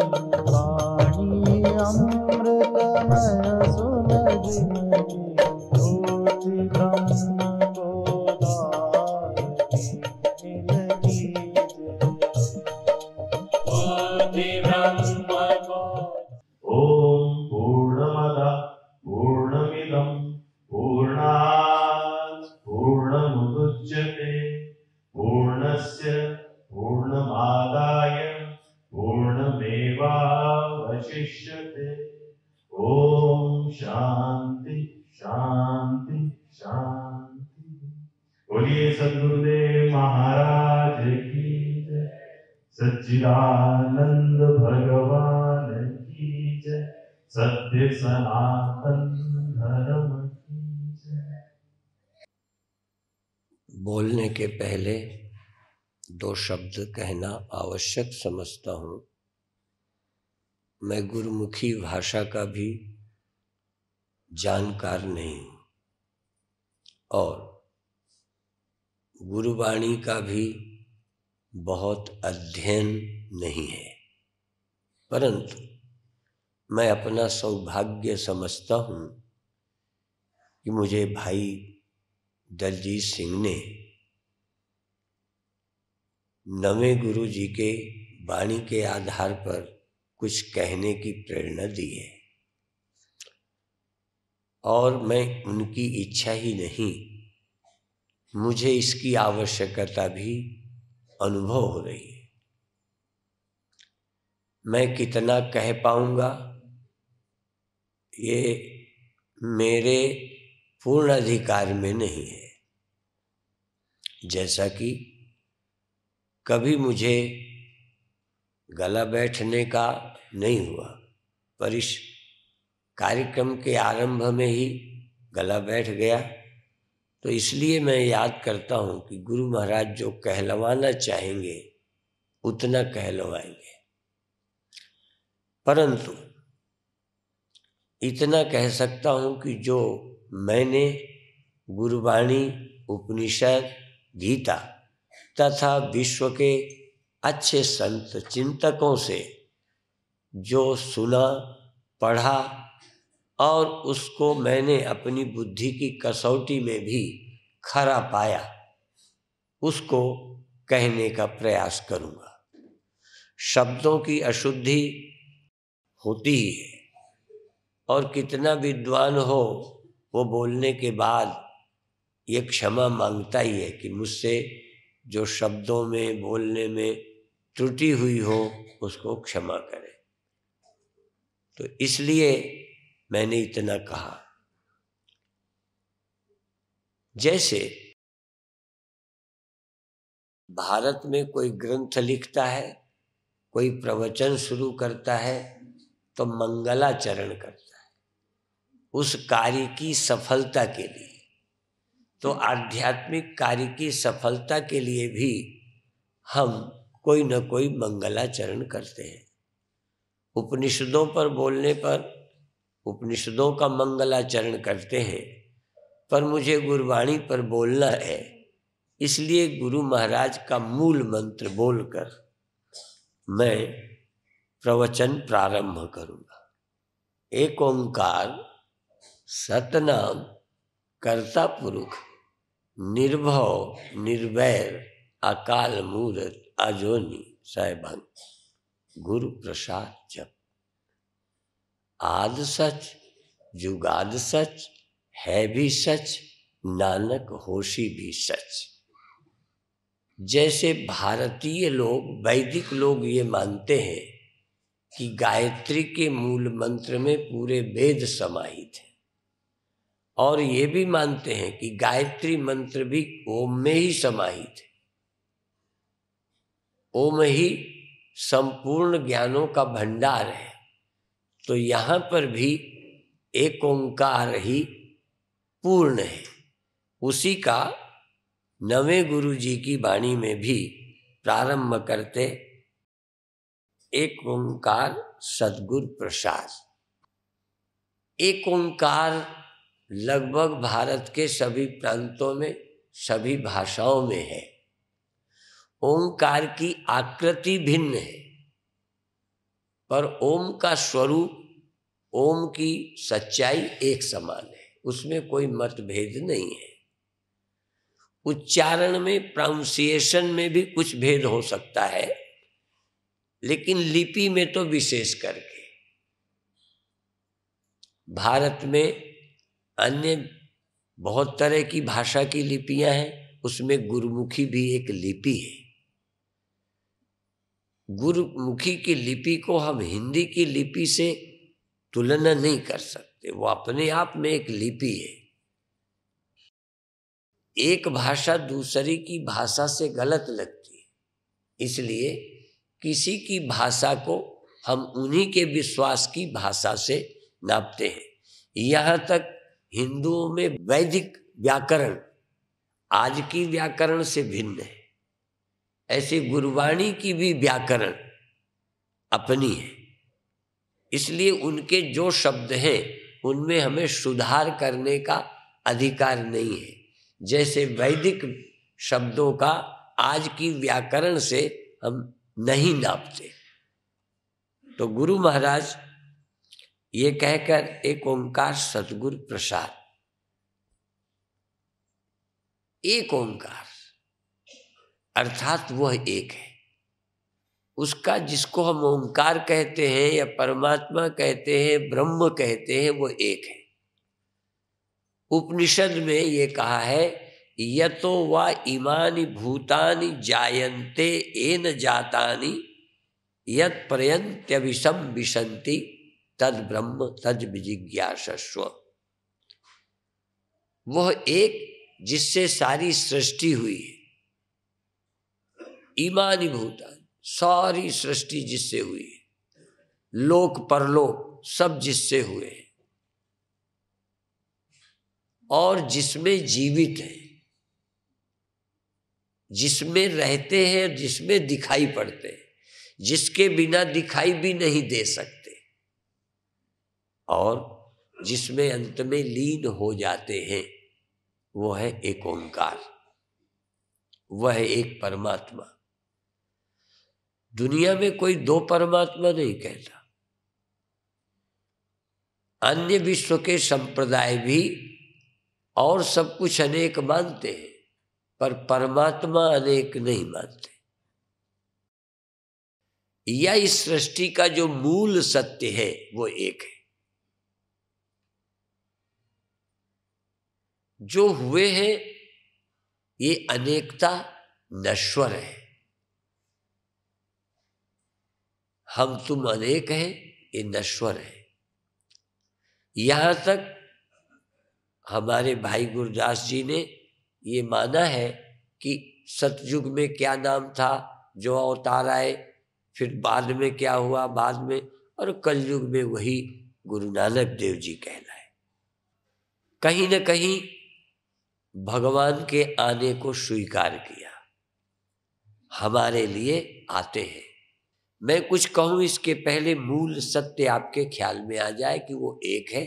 वाणी अमृतमय सुन जिनकी बोलने के पहले दो शब्द कहना आवश्यक समझता हूँ मैं गुरुमुखी भाषा का भी जानकार नहीं हूँ और गुरुवाणी का भी बहुत अध्ययन नहीं है परंतु मैं अपना सौभाग्य समझता हूँ कि मुझे भाई दलजीत सिंह ने नवे गुरु जी के वाणी के आधार पर कुछ कहने की प्रेरणा दी है और मैं उनकी इच्छा ही नहीं मुझे इसकी आवश्यकता भी अनुभव हो रही है मैं कितना कह पाऊंगा ये मेरे पूर्ण अधिकार में नहीं है जैसा कि कभी मुझे गला बैठने का नहीं हुआ पर इस कार्यक्रम के आरंभ में ही गला बैठ गया तो इसलिए मैं याद करता हूँ कि गुरु महाराज जो कहलवाना चाहेंगे उतना कहलवाएंगे परंतु इतना कह सकता हूँ कि जो मैंने गुरुवाणी उपनिषद गीता तथा विश्व के अच्छे संत चिंतकों से जो सुना पढ़ा और उसको मैंने अपनी बुद्धि की कसौटी में भी खरा पाया उसको कहने का प्रयास करूँगा शब्दों की अशुद्धि होती ही है और कितना विद्वान हो वो बोलने के बाद ये क्षमा मांगता ही है कि मुझसे जो शब्दों में बोलने में त्रुटि हुई हो उसको क्षमा करें तो इसलिए मैंने इतना कहा जैसे भारत में कोई ग्रंथ लिखता है कोई प्रवचन शुरू करता है तो मंगलाचरण करता है उस कार्य की सफलता के लिए तो आध्यात्मिक कार्य की सफलता के लिए भी हम कोई न कोई मंगलाचरण करते हैं उपनिषदों पर बोलने पर उपनिषदों का मंगलाचरण करते हैं पर मुझे गुरबाणी पर बोलना है इसलिए गुरु महाराज का मूल मंत्र बोलकर मैं प्रवचन प्रारंभ करूँगा एक ओंकार सतनाम कर्ता पुरुष निर्भव निर्वैर अकाल मूर्त अजोनी सैभंग गुरु प्रसाद जप आद सच जुगाद सच है भी सच नानक होशी भी सच जैसे भारतीय लोग वैदिक लोग ये मानते हैं कि गायत्री के मूल मंत्र में पूरे वेद समाहित हैं और ये भी मानते हैं कि गायत्री मंत्र भी ओम में ही समाहित है ओम ही संपूर्ण ज्ञानों का भंडार है तो यहां पर भी एक ओंकार ही पूर्ण है उसी का नवे गुरु जी की वाणी में भी प्रारंभ करते एक ओंकार सदगुर प्रसाद एक ओंकार लगभग भारत के सभी प्रांतों में सभी भाषाओं में है ओंकार की आकृति भिन्न है पर ओम का स्वरूप ओम की सच्चाई एक समान है उसमें कोई मतभेद नहीं है उच्चारण में प्रोनाउंसिएशन में भी कुछ भेद हो सकता है लेकिन लिपि में तो विशेष करके भारत में अन्य बहुत तरह की भाषा की लिपियां हैं उसमें गुरुमुखी भी एक लिपि है गुरुमुखी की लिपि को हम हिंदी की लिपि से तुलना नहीं कर सकते वो अपने आप में एक लिपि है एक भाषा दूसरी की भाषा से गलत लगती है इसलिए किसी की भाषा को हम उन्हीं के विश्वास की भाषा से नापते हैं यहाँ तक हिंदुओं में वैदिक व्याकरण आज की व्याकरण से भिन्न है ऐसे गुरुवाणी की भी व्याकरण अपनी है इसलिए उनके जो शब्द हैं उनमें हमें सुधार करने का अधिकार नहीं है जैसे वैदिक शब्दों का आज की व्याकरण से हम नहीं नापते तो गुरु महाराज ये कहकर एक ओंकार सदगुरु प्रसाद एक ओंकार अर्थात वह एक है उसका जिसको हम ओंकार कहते हैं या परमात्मा कहते हैं ब्रह्म कहते हैं वो एक है उपनिषद में ये कहा है यतो वा इमानी भूतानि जायन्ते एन जातानि यत विशंति तद ब्रह्म तज विजिज्ञासस्व वह एक जिससे सारी सृष्टि हुई है ईमानी भूतान सारी सृष्टि जिससे हुई है लोक परलोक सब जिससे हुए हैं और जिसमें जीवित है जिसमें रहते हैं जिसमें दिखाई पड़ते हैं जिसके बिना दिखाई भी नहीं दे सकते और जिसमें अंत में लीन हो जाते हैं वो है एक ओंकार वह है एक परमात्मा दुनिया में कोई दो परमात्मा नहीं कहता अन्य विश्व के संप्रदाय भी और सब कुछ अनेक मानते हैं पर परमात्मा अनेक नहीं मानते या इस सृष्टि का जो मूल सत्य है वो एक है जो हुए हैं ये अनेकता नश्वर है हम तुम अनेक हैं ये नश्वर है यहां तक हमारे भाई गुरुदास जी ने ये माना है कि सतयुग में क्या नाम था जो अवतार आए फिर बाद में क्या हुआ बाद में और कलयुग में वही गुरु नानक देव जी कहलाए कहीं न कहीं भगवान के आने को स्वीकार किया हमारे लिए आते हैं मैं कुछ कहूं इसके पहले मूल सत्य आपके ख्याल में आ जाए कि वो एक है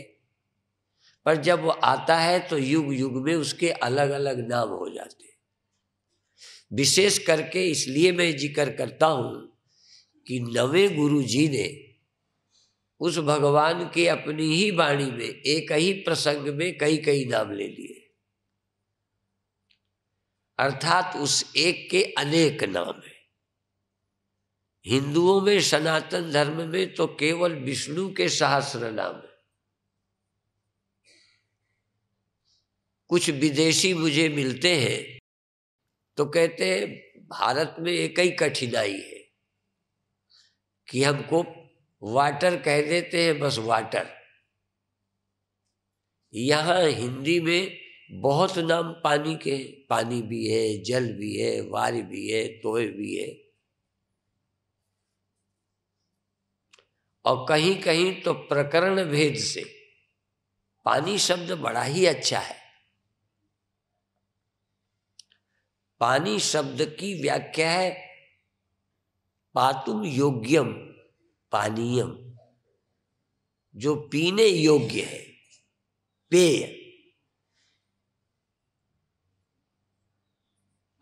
पर जब वो आता है तो युग युग में उसके अलग अलग नाम हो जाते विशेष करके इसलिए मैं जिक्र करता हूं कि नवे गुरु जी ने उस भगवान के अपनी ही वाणी में एक ही प्रसंग में कई कई नाम ले लिए अर्थात उस एक के अनेक नाम है हिंदुओं में सनातन धर्म में तो केवल विष्णु के सहस्र नाम है कुछ विदेशी मुझे मिलते हैं तो कहते हैं भारत में एक ही कठिनाई है कि हमको वाटर कह देते हैं बस वाटर यहां हिंदी में बहुत नाम पानी के पानी भी है जल भी है वार भी है तोय भी है और कहीं कहीं तो प्रकरण भेद से पानी शब्द बड़ा ही अच्छा है पानी शब्द की व्याख्या है पातुम योग्यम पानीयम जो पीने योग्य है पेय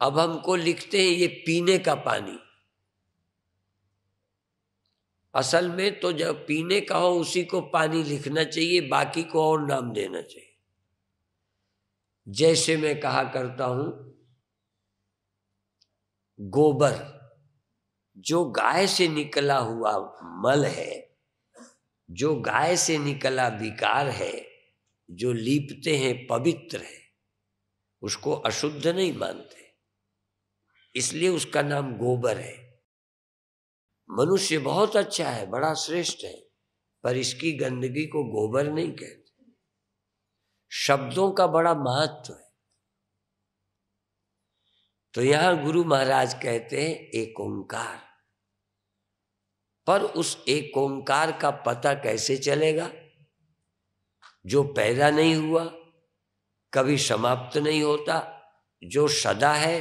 अब हमको लिखते हैं ये पीने का पानी असल में तो जब पीने का हो उसी को पानी लिखना चाहिए बाकी को और नाम देना चाहिए जैसे मैं कहा करता हूं गोबर जो गाय से निकला हुआ मल है जो गाय से निकला विकार है जो लीपते हैं पवित्र है उसको अशुद्ध नहीं मानते इसलिए उसका नाम गोबर है मनुष्य बहुत अच्छा है बड़ा श्रेष्ठ है पर इसकी गंदगी को गोबर नहीं कहते शब्दों का बड़ा महत्व है तो यहां गुरु महाराज कहते हैं एक ओंकार पर उस एक ओंकार का पता कैसे चलेगा जो पैदा नहीं हुआ कभी समाप्त नहीं होता जो सदा है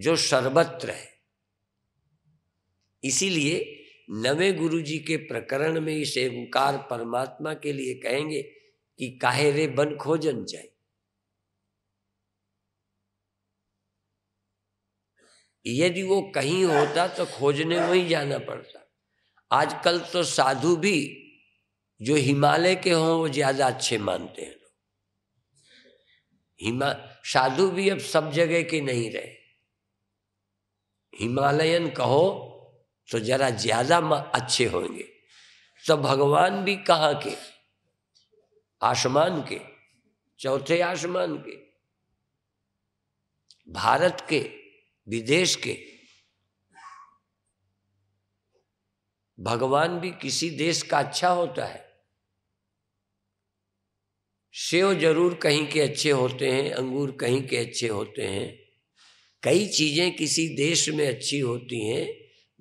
जो सर्वत्र है इसीलिए नवे गुरु जी के प्रकरण में इस एवंकार परमात्मा के लिए कहेंगे कि काहे रे बन खोजन जाए यदि वो कहीं होता तो खोजने वहीं जाना पड़ता आजकल तो साधु भी जो हिमालय के हों वो ज्यादा अच्छे मानते हैं हिमा साधु भी अब सब जगह के नहीं रहे हिमालयन कहो तो जरा ज्यादा अच्छे होंगे तो भगवान भी कहाँ के आसमान के चौथे आसमान के भारत के विदेश के भगवान भी किसी देश का अच्छा होता है सेव जरूर कहीं के अच्छे होते हैं अंगूर कहीं के अच्छे होते हैं कई चीज़ें किसी देश में अच्छी होती हैं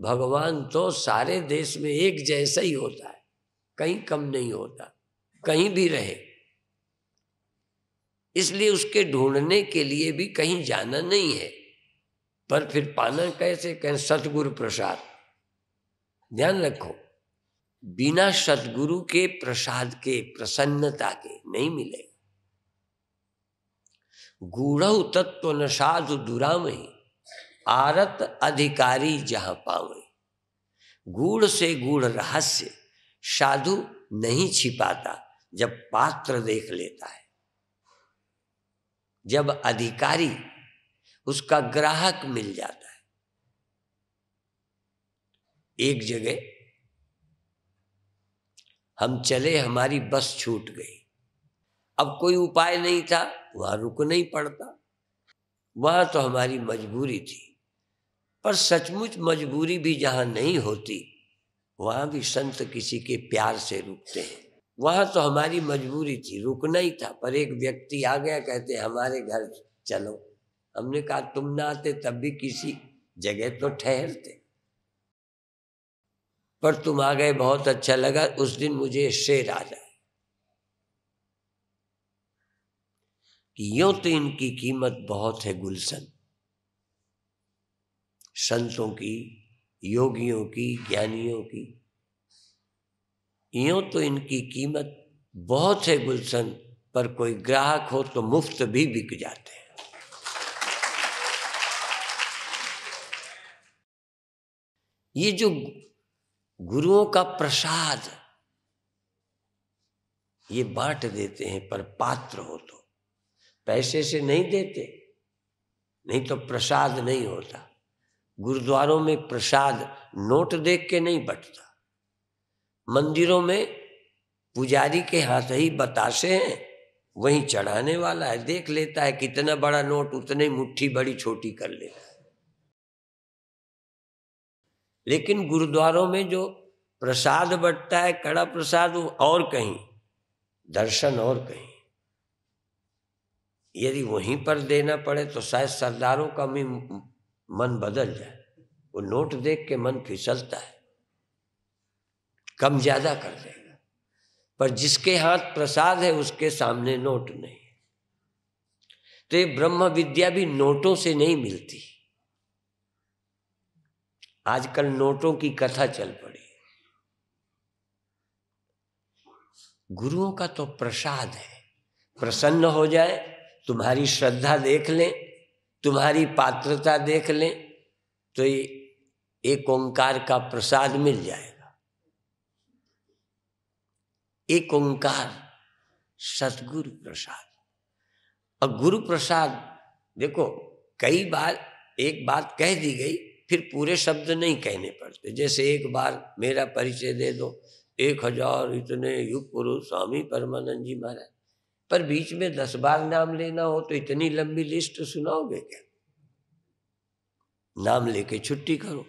भगवान तो सारे देश में एक जैसा ही होता है कहीं कम नहीं होता कहीं भी रहे इसलिए उसके ढूंढने के लिए भी कहीं जाना नहीं है पर फिर पाना कैसे कहें सतगुरु प्रसाद ध्यान रखो बिना सतगुरु के प्रसाद के प्रसन्नता के नहीं मिलेगा गूढ़व तत्व न साधु दुरामय आरत अधिकारी जहाँ पावे गुड़ से गुड़ रहस्य साधु नहीं छिपाता जब पात्र देख लेता है जब अधिकारी उसका ग्राहक मिल जाता है एक जगह हम चले हमारी बस छूट गई अब कोई उपाय नहीं था वहाँ रुकना ही पड़ता वह तो हमारी मजबूरी थी पर सचमुच मजबूरी भी जहाँ नहीं होती वहाँ भी संत किसी के प्यार से रुकते हैं वहाँ तो हमारी मजबूरी थी रुकना ही था पर एक व्यक्ति आ गया कहते हमारे घर चलो हमने कहा तुम ना आते तब भी किसी जगह तो ठहरते पर तुम आ गए बहुत अच्छा लगा उस दिन मुझे शेर आ जाए यूं तो इनकी कीमत बहुत है गुलशन संतों की योगियों की ज्ञानियों की यूं तो इनकी कीमत बहुत है गुलशन पर कोई ग्राहक हो तो मुफ्त भी बिक जाते हैं ये जो गुरुओं का प्रसाद ये बांट देते हैं पर पात्र हो तो पैसे से नहीं देते नहीं तो प्रसाद नहीं होता गुरुद्वारों में प्रसाद नोट देख के नहीं बटता मंदिरों में पुजारी के हाथ ही बताशे हैं वहीं चढ़ाने वाला है देख लेता है कितना बड़ा नोट उतने मुट्ठी बड़ी छोटी कर लेता है लेकिन गुरुद्वारों में जो प्रसाद बटता है कड़ा प्रसाद वो और कहीं दर्शन और कहीं यदि वहीं पर देना पड़े तो शायद सरदारों का भी मन बदल जाए वो नोट देख के मन फिसलता है कम ज्यादा कर देगा पर जिसके हाथ प्रसाद है उसके सामने नोट नहीं तो ये ब्रह्म विद्या भी नोटों से नहीं मिलती आजकल नोटों की कथा चल पड़ी गुरुओं का तो प्रसाद है प्रसन्न हो जाए तुम्हारी श्रद्धा देख लें तुम्हारी पात्रता देख लें तो ये एक ओंकार का प्रसाद मिल जाएगा एक ओंकार सतगुरु प्रसाद और गुरु प्रसाद देखो कई बार एक बात कह दी गई फिर पूरे शब्द नहीं कहने पड़ते जैसे एक बार मेरा परिचय दे दो एक हजार इतने युग पुरुष स्वामी परमानंद जी महाराज पर बीच में दस बार नाम लेना हो तो इतनी लंबी लिस्ट सुनाओगे क्या नाम लेके छुट्टी करो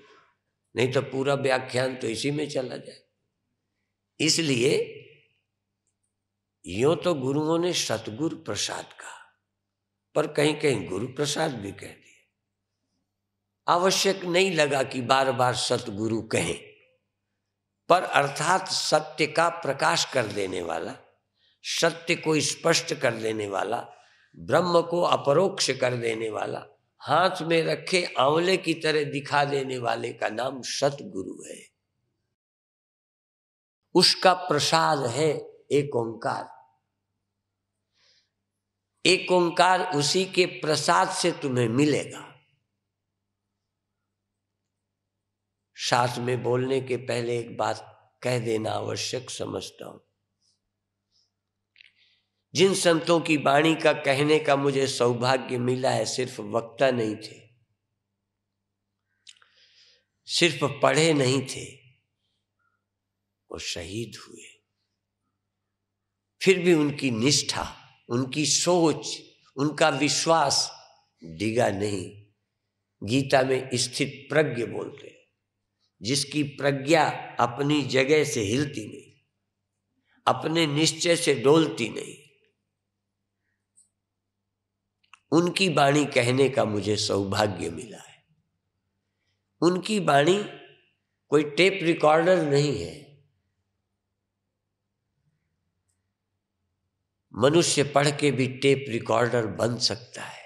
नहीं तो पूरा व्याख्यान तो इसी में चला जाए इसलिए यो तो गुरुओं ने सतगुरु प्रसाद कहा पर कहीं कहीं गुरु प्रसाद भी कह दिया आवश्यक नहीं लगा कि बार बार सतगुरु कहें पर अर्थात सत्य का प्रकाश कर देने वाला सत्य को स्पष्ट कर देने वाला ब्रह्म को अपरोक्ष कर देने वाला हाथ में रखे आंवले की तरह दिखा देने वाले का नाम सतगुरु है उसका प्रसाद है एक ओंकार एक ओंकार उसी के प्रसाद से तुम्हें मिलेगा साथ में बोलने के पहले एक बात कह देना आवश्यक समझता हूं जिन संतों की वाणी का कहने का मुझे सौभाग्य मिला है सिर्फ वक्ता नहीं थे सिर्फ पढ़े नहीं थे वो शहीद हुए फिर भी उनकी निष्ठा उनकी सोच उनका विश्वास डिगा नहीं गीता में स्थित प्रज्ञ बोलते हैं जिसकी प्रज्ञा अपनी जगह से हिलती नहीं अपने निश्चय से डोलती नहीं उनकी वाणी कहने का मुझे सौभाग्य मिला है उनकी वाणी कोई टेप रिकॉर्डर नहीं है मनुष्य पढ़ के भी टेप रिकॉर्डर बन सकता है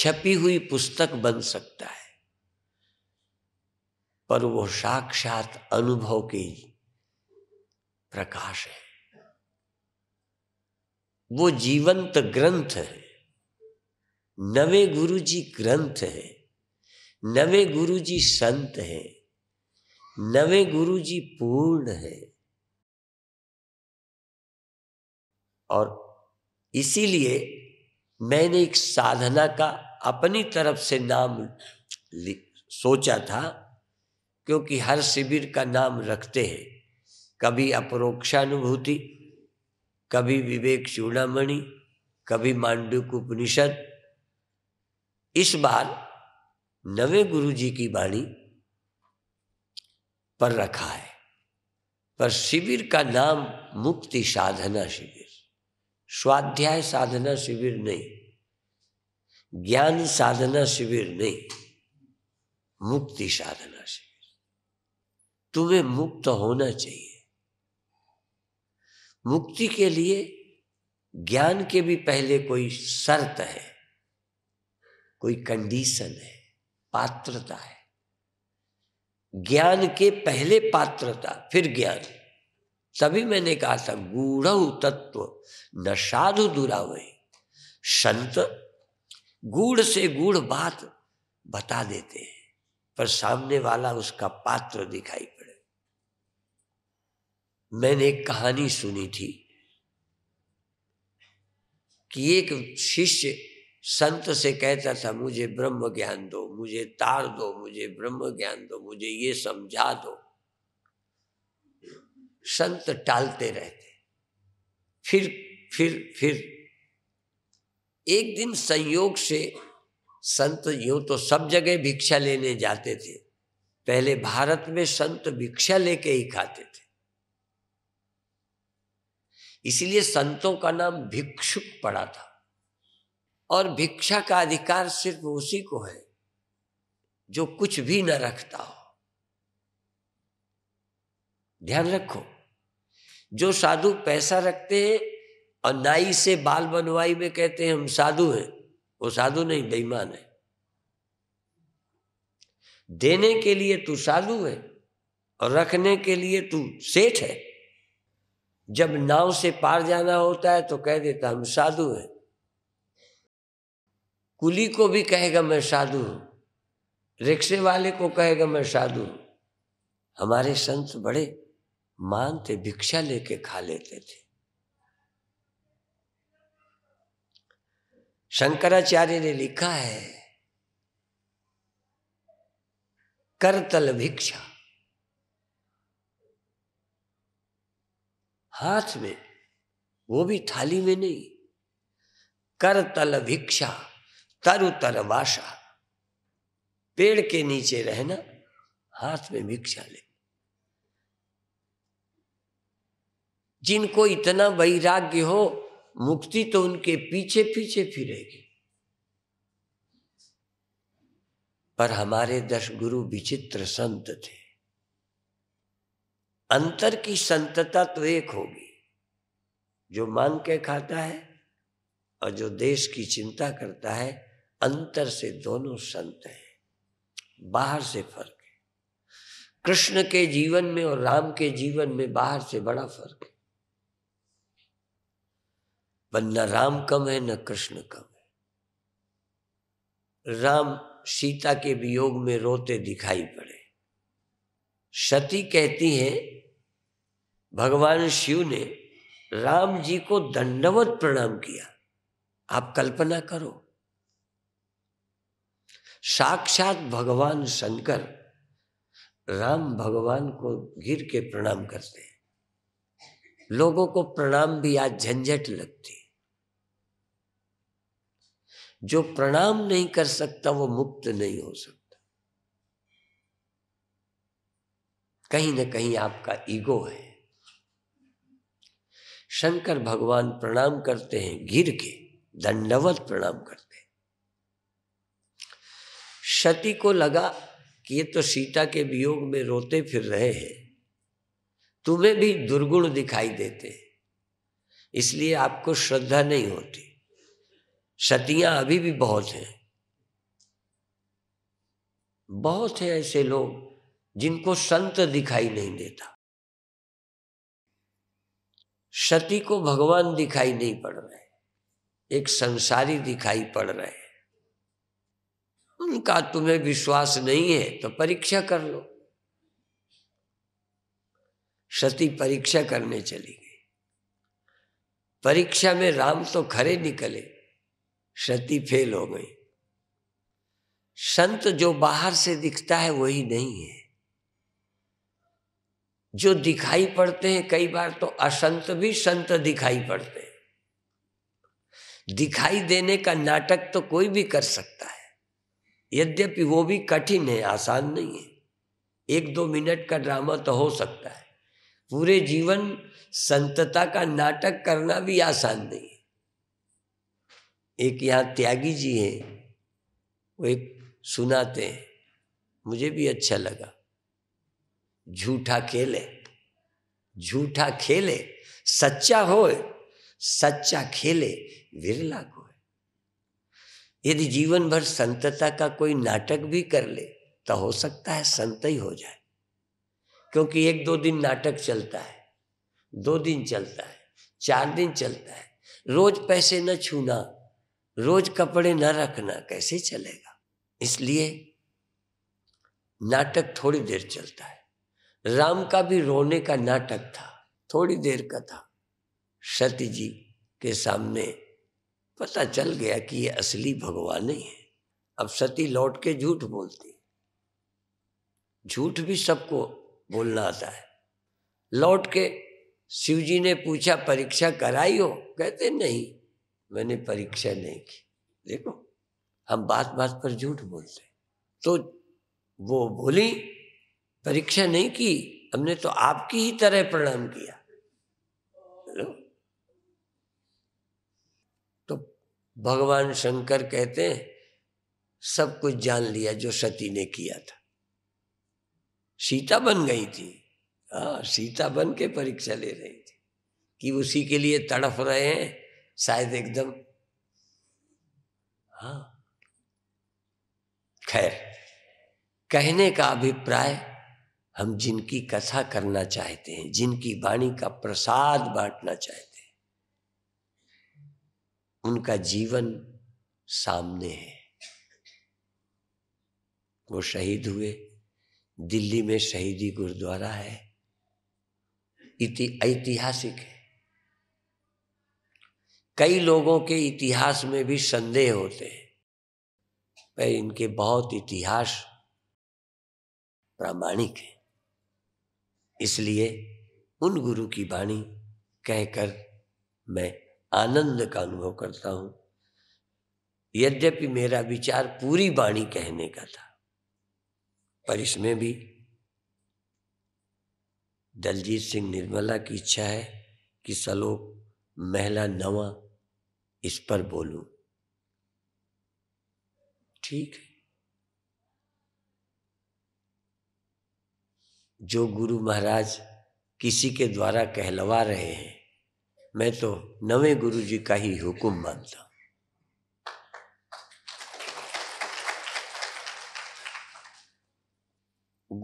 छपी हुई पुस्तक बन सकता है पर वो साक्षात अनुभव की प्रकाश है वो जीवंत ग्रंथ है नवे गुरु जी ग्रंथ है नवे गुरु जी संत है नवे गुरु जी पूर्ण है और इसीलिए मैंने एक साधना का अपनी तरफ से नाम सोचा था क्योंकि हर शिविर का नाम रखते हैं कभी अपरोक्षानुभूति कभी विवेक चूड़ामणि कभी मांडुक उपनिषद इस बार नवे गुरु जी की वाणी पर रखा है पर शिविर का नाम मुक्ति साधना शिविर स्वाध्याय साधना शिविर नहीं ज्ञान साधना शिविर नहीं मुक्ति साधना शिविर तुम्हें मुक्त होना चाहिए मुक्ति के लिए ज्ञान के भी पहले कोई शर्त है कोई कंडीशन है पात्रता है ज्ञान के पहले पात्रता फिर ज्ञान तभी मैंने कहा था गूढ़ तत्व न साधु दुरावई संत गूढ़ से गूढ़ बात बता देते हैं पर सामने वाला उसका पात्र दिखाई पड़े मैंने एक कहानी सुनी थी कि एक शिष्य संत से कहता था मुझे ब्रह्म ज्ञान दो मुझे तार दो मुझे ब्रह्म ज्ञान दो मुझे ये समझा दो संत टालते रहते फिर फिर फिर एक दिन संयोग से संत यू तो सब जगह भिक्षा लेने जाते थे पहले भारत में संत भिक्षा लेके ही खाते इसीलिए संतों का नाम भिक्षुक पड़ा था और भिक्षा का अधिकार सिर्फ उसी को है जो कुछ भी न रखता हो ध्यान रखो जो साधु पैसा रखते हैं और नाई से बाल बनवाई में कहते हैं हम साधु हैं वो साधु नहीं बेईमान है देने के लिए तू साधु है और रखने के लिए तू सेठ है जब नाव से पार जाना होता है तो कह देता हम साधु हैं कुली को भी कहेगा मैं साधु हूं रिक्शे वाले को कहेगा मैं साधु हूं हमारे संत बड़े मानते भिक्षा लेके खा लेते थे शंकराचार्य ने लिखा है करतल भिक्षा हाथ में वो भी थाली में नहीं कर तल भिक्षा तरु तर वाशा पेड़ के नीचे रहना हाथ में भिक्षा ले जिनको इतना वैराग्य हो मुक्ति तो उनके पीछे पीछे फिरेगी पर हमारे दस गुरु विचित्र संत थे अंतर की संतता तो एक होगी जो मांग के खाता है और जो देश की चिंता करता है अंतर से दोनों संत हैं बाहर से फर्क है कृष्ण के जीवन में और राम के जीवन में बाहर से बड़ा फर्क है पर न राम कम है न कृष्ण कम है राम सीता के वियोग में रोते दिखाई पड़े सती कहती हैं भगवान शिव ने राम जी को दंडवत प्रणाम किया आप कल्पना करो साक्षात भगवान शंकर राम भगवान को गिर के प्रणाम करते हैं लोगों को प्रणाम भी आज झंझट लगती जो प्रणाम नहीं कर सकता वो मुक्त नहीं हो सकता कहीं ना कहीं आपका ईगो है शंकर भगवान प्रणाम करते हैं गिर के दंडवत प्रणाम करते हैं सती को लगा कि ये तो सीता के वियोग में रोते फिर रहे हैं तुम्हें भी दुर्गुण दिखाई देते हैं इसलिए आपको श्रद्धा नहीं होती सतियां अभी भी बहुत हैं बहुत हैं ऐसे लोग जिनको संत दिखाई नहीं देता सती को भगवान दिखाई नहीं पड़ रहे एक संसारी दिखाई पड़ रहे उनका तुम्हें विश्वास नहीं है तो परीक्षा कर लो सती परीक्षा करने चली गई परीक्षा में राम तो खरे निकले सती फेल हो गई संत जो बाहर से दिखता है वही नहीं है जो दिखाई पड़ते हैं कई बार तो असंत भी संत दिखाई पड़ते हैं दिखाई देने का नाटक तो कोई भी कर सकता है यद्यपि वो भी कठिन है आसान नहीं है एक दो मिनट का ड्रामा तो हो सकता है पूरे जीवन संतता का नाटक करना भी आसान नहीं है एक यहाँ त्यागी जी हैं वो एक सुनाते हैं मुझे भी अच्छा लगा झूठा खेले झूठा खेले सच्चा हो सच्चा खेले विरला को यदि जीवन भर संतता का कोई नाटक भी कर ले तो हो सकता है संत ही हो जाए क्योंकि एक दो दिन नाटक चलता है दो दिन चलता है चार दिन चलता है रोज पैसे न छूना रोज कपड़े न रखना कैसे चलेगा इसलिए नाटक थोड़ी देर चलता है राम का भी रोने का नाटक था थोड़ी देर का था सती जी के सामने पता चल गया कि ये असली भगवान ही है अब सती लौट के झूठ बोलती झूठ भी सबको बोलना आता है लौट के शिव जी ने पूछा परीक्षा कराई हो कहते नहीं मैंने परीक्षा नहीं की देखो हम बात बात पर झूठ बोलते तो वो बोली परीक्षा नहीं की हमने तो आपकी ही तरह प्रणाम किया तो भगवान शंकर कहते हैं सब कुछ जान लिया जो सती ने किया था सीता बन गई थी हाँ सीता बन के परीक्षा ले रही थी कि उसी के लिए तड़फ रहे हैं शायद एकदम हाँ खैर कहने का अभिप्राय हम जिनकी कथा करना चाहते हैं जिनकी वाणी का प्रसाद बांटना चाहते हैं उनका जीवन सामने है वो शहीद हुए दिल्ली में शहीदी गुरुद्वारा है इति ऐतिहासिक है कई लोगों के इतिहास में भी संदेह होते हैं पर इनके बहुत इतिहास प्रामाणिक है इसलिए उन गुरु की वाणी कहकर मैं आनंद का अनुभव करता हूँ यद्यपि मेरा विचार पूरी वाणी कहने का था पर इसमें भी दलजीत सिंह निर्मला की इच्छा है कि सलोक महिला नवा इस पर बोलूं ठीक है जो गुरु महाराज किसी के द्वारा कहलवा रहे हैं मैं तो नवे गुरु जी का ही हुक्म मानता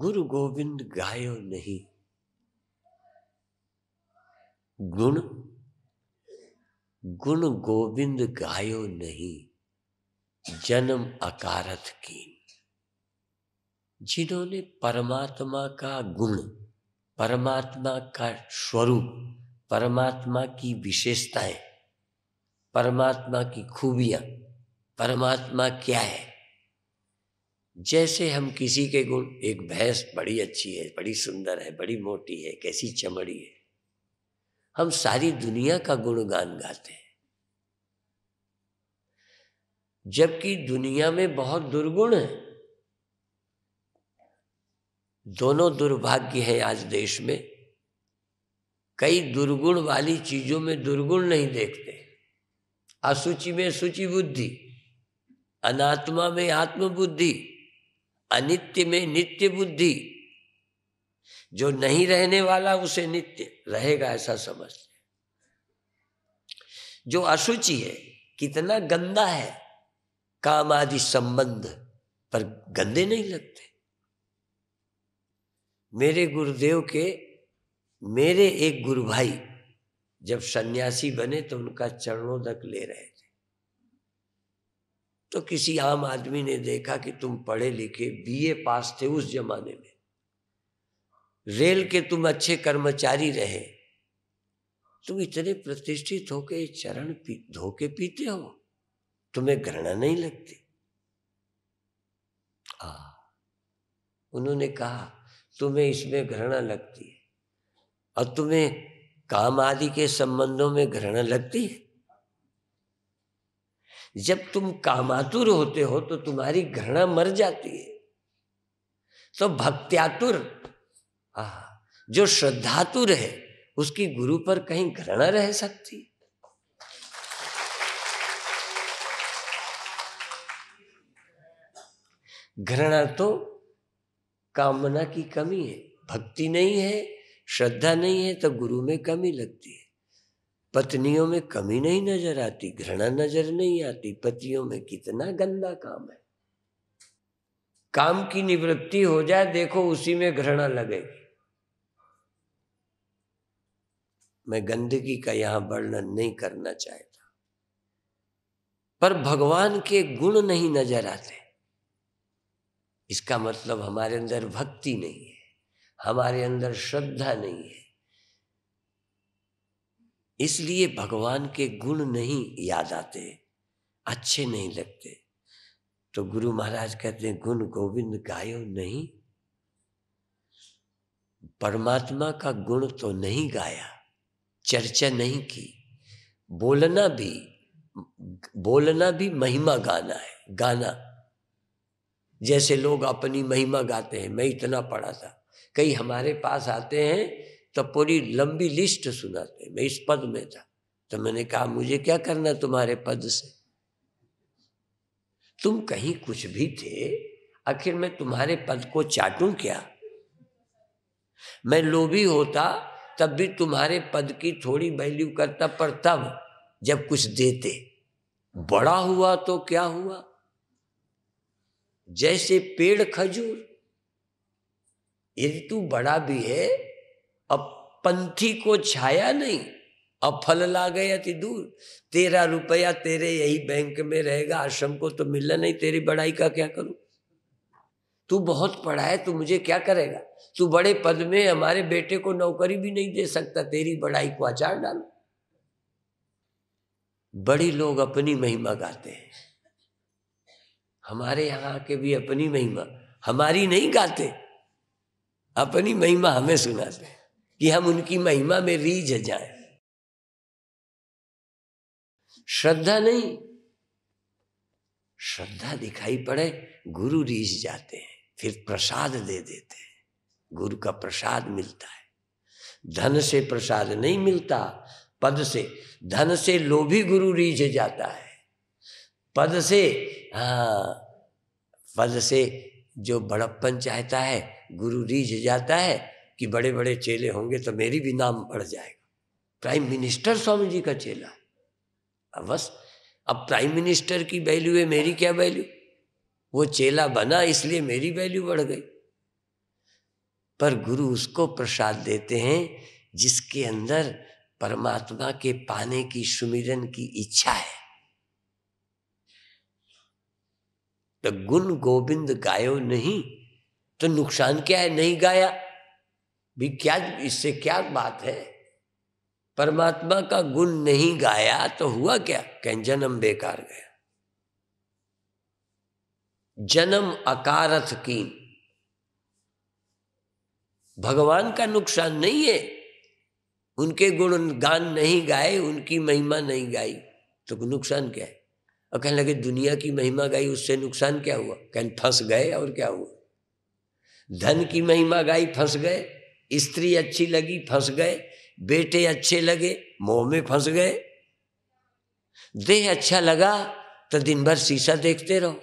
गुरु गोविंद गायो नहीं गुण गुण गोविंद गायो नहीं जन्म अकारत कीन जिन्होंने परमात्मा का गुण परमात्मा का स्वरूप परमात्मा की विशेषताएं परमात्मा की खूबियां परमात्मा क्या है जैसे हम किसी के गुण एक भैंस बड़ी अच्छी है बड़ी सुंदर है बड़ी मोटी है कैसी चमड़ी है हम सारी दुनिया का गुणगान गाते हैं जबकि दुनिया में बहुत दुर्गुण है दोनों दुर्भाग्य हैं आज देश में कई दुर्गुण वाली चीज़ों में दुर्गुण नहीं देखते असुचि में सूचि बुद्धि अनात्मा में आत्मबुद्धि अनित्य में नित्य बुद्धि जो नहीं रहने वाला उसे नित्य रहेगा ऐसा समझ जो असुचि है कितना गंदा है काम आदि संबंध पर गंदे नहीं लगते मेरे गुरुदेव के मेरे एक गुरु भाई जब सन्यासी बने तो उनका चरणों तक ले रहे थे तो किसी आम आदमी ने देखा कि तुम पढ़े लिखे बीए पास थे उस जमाने में रेल के तुम अच्छे कर्मचारी रहे तुम इतने प्रतिष्ठित होके चरण पी धोके पीते हो तुम्हें घृणा नहीं लगती आ हाँ। उन्होंने कहा तुम्हें इसमें घृणा लगती है और तुम्हें काम आदि के संबंधों में घृणा लगती है जब तुम कामातुर होते हो तो तुम्हारी घृणा मर जाती है तो भक्त्यातुर आ, जो श्रद्धातुर है उसकी गुरु पर कहीं घृणा रह सकती घृणा तो कामना की कमी है भक्ति नहीं है श्रद्धा नहीं है तो गुरु में कमी लगती है पत्नियों में कमी नहीं नजर आती घृणा नजर नहीं आती पतियों में कितना गंदा काम है काम की निवृत्ति हो जाए देखो उसी में घृणा लगेगी मैं गंदगी का यहां वर्णन नहीं करना चाहता पर भगवान के गुण नहीं नजर आते इसका मतलब हमारे अंदर भक्ति नहीं है हमारे अंदर श्रद्धा नहीं है इसलिए भगवान के गुण नहीं याद आते अच्छे नहीं लगते तो गुरु महाराज कहते हैं गुण गोविंद गायो नहीं परमात्मा का गुण तो नहीं गाया चर्चा नहीं की बोलना भी बोलना भी महिमा गाना है गाना जैसे लोग अपनी महिमा गाते हैं मैं इतना पढ़ा था कई हमारे पास आते हैं तो पूरी लंबी लिस्ट सुनाते हैं मैं इस पद में था तो मैंने कहा मुझे क्या करना तुम्हारे पद से तुम कहीं कुछ भी थे आखिर मैं तुम्हारे पद को चाटूं क्या मैं लोभी होता तब भी तुम्हारे पद की थोड़ी वैल्यू करता पर तब जब कुछ देते बड़ा हुआ तो क्या हुआ जैसे पेड़ खजूर यदि तू बड़ा भी है अब पंथी को छाया नहीं अब फल ला गए अति दूर तेरा रुपया तेरे यही बैंक में रहेगा आश्रम को तो मिलना नहीं तेरी बड़ाई का क्या करूं तू बहुत पढ़ा है तू मुझे क्या करेगा तू बड़े पद में हमारे बेटे को नौकरी भी नहीं दे सकता तेरी बड़ाई को आचार डालो बड़े लोग अपनी महिमा गाते हैं हमारे यहाँ के भी अपनी महिमा हमारी नहीं गाते अपनी महिमा हमें सुनाते कि हम उनकी महिमा में रीझ जाए श्रद्धा नहीं श्रद्धा दिखाई पड़े गुरु रीझ जाते हैं फिर प्रसाद दे देते हैं गुरु का प्रसाद मिलता है धन से प्रसाद नहीं मिलता पद से धन से लोभी गुरु रीझ जाता है पद से हाँ पद से जो बड़प्पन चाहता है गुरु रीझ जाता है कि बड़े बड़े चेले होंगे तो मेरी भी नाम बढ़ जाएगा प्राइम मिनिस्टर स्वामी जी का चेला अब बस अब प्राइम मिनिस्टर की वैल्यू है मेरी क्या वैल्यू वो चेला बना इसलिए मेरी वैल्यू बढ़ गई पर गुरु उसको प्रसाद देते हैं जिसके अंदर परमात्मा के पाने की सुमिरन की इच्छा है तो गुण गोविंद गायो नहीं तो नुकसान क्या है नहीं गाया भी क्या इससे क्या बात है परमात्मा का गुण नहीं गाया तो हुआ क्या कह जन्म बेकार गया जन्म अकारथ की भगवान का नुकसान नहीं है उनके गुण गान नहीं गाए उनकी महिमा नहीं गाई तो नुकसान क्या है और कहने लगे दुनिया की महिमा गाई उससे नुकसान क्या हुआ कहने फंस गए और क्या हुआ धन की महिमा गाई फंस गए स्त्री अच्छी लगी फंस गए बेटे अच्छे लगे मोह में फंस गए देह अच्छा लगा तो दिन भर शीशा देखते रहो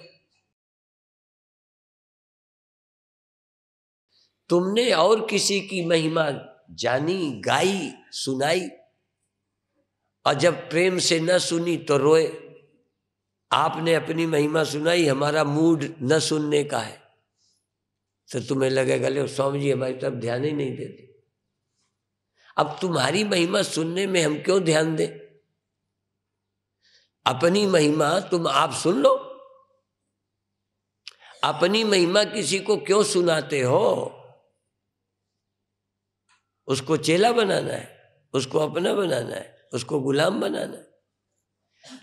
तुमने और किसी की महिमा जानी गाई सुनाई और जब प्रेम से न सुनी तो रोए आपने अपनी महिमा सुनाई हमारा मूड न सुनने का है तो तुम्हें लगेगा ले स्वामी जी हमारी तरफ ध्यान ही नहीं देते अब तुम्हारी महिमा सुनने में हम क्यों ध्यान दें अपनी महिमा तुम आप सुन लो अपनी महिमा किसी को क्यों सुनाते हो उसको चेला बनाना है उसको अपना बनाना है उसको गुलाम बनाना है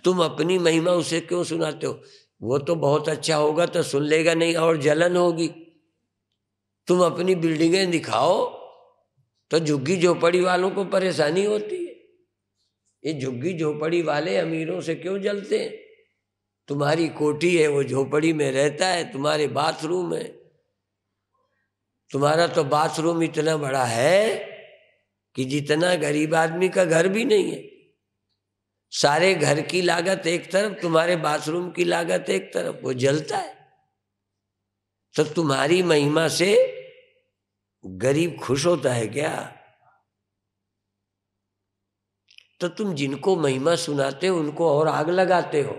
तुम अपनी महिमा उसे क्यों सुनाते हो वो तो बहुत अच्छा होगा तो सुन लेगा नहीं और जलन होगी तुम अपनी बिल्डिंगें दिखाओ तो झुग्गी झोपड़ी वालों को परेशानी होती है ये झुग्गी झोपड़ी वाले अमीरों से क्यों जलते हैं तुम्हारी कोठी है वो झोपड़ी में रहता है तुम्हारे बाथरूम है तुम्हारा तो बाथरूम इतना बड़ा है कि जितना गरीब आदमी का घर भी नहीं है सारे घर की लागत एक तरफ तुम्हारे बाथरूम की लागत एक तरफ वो जलता है तो तुम्हारी महिमा से गरीब खुश होता है क्या तो तुम जिनको महिमा सुनाते हो उनको और आग लगाते हो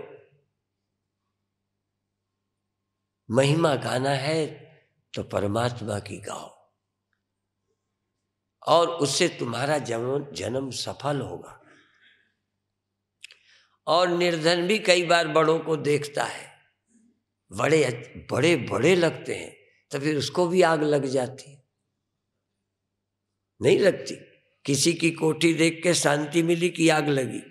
महिमा गाना है तो परमात्मा की गाओ और उससे तुम्हारा जन्म जन्म सफल होगा और निर्धन भी कई बार बड़ों को देखता है बड़े बड़े बड़े लगते हैं तो फिर उसको भी आग लग जाती नहीं लगती किसी की कोठी देख के शांति मिली कि आग लगी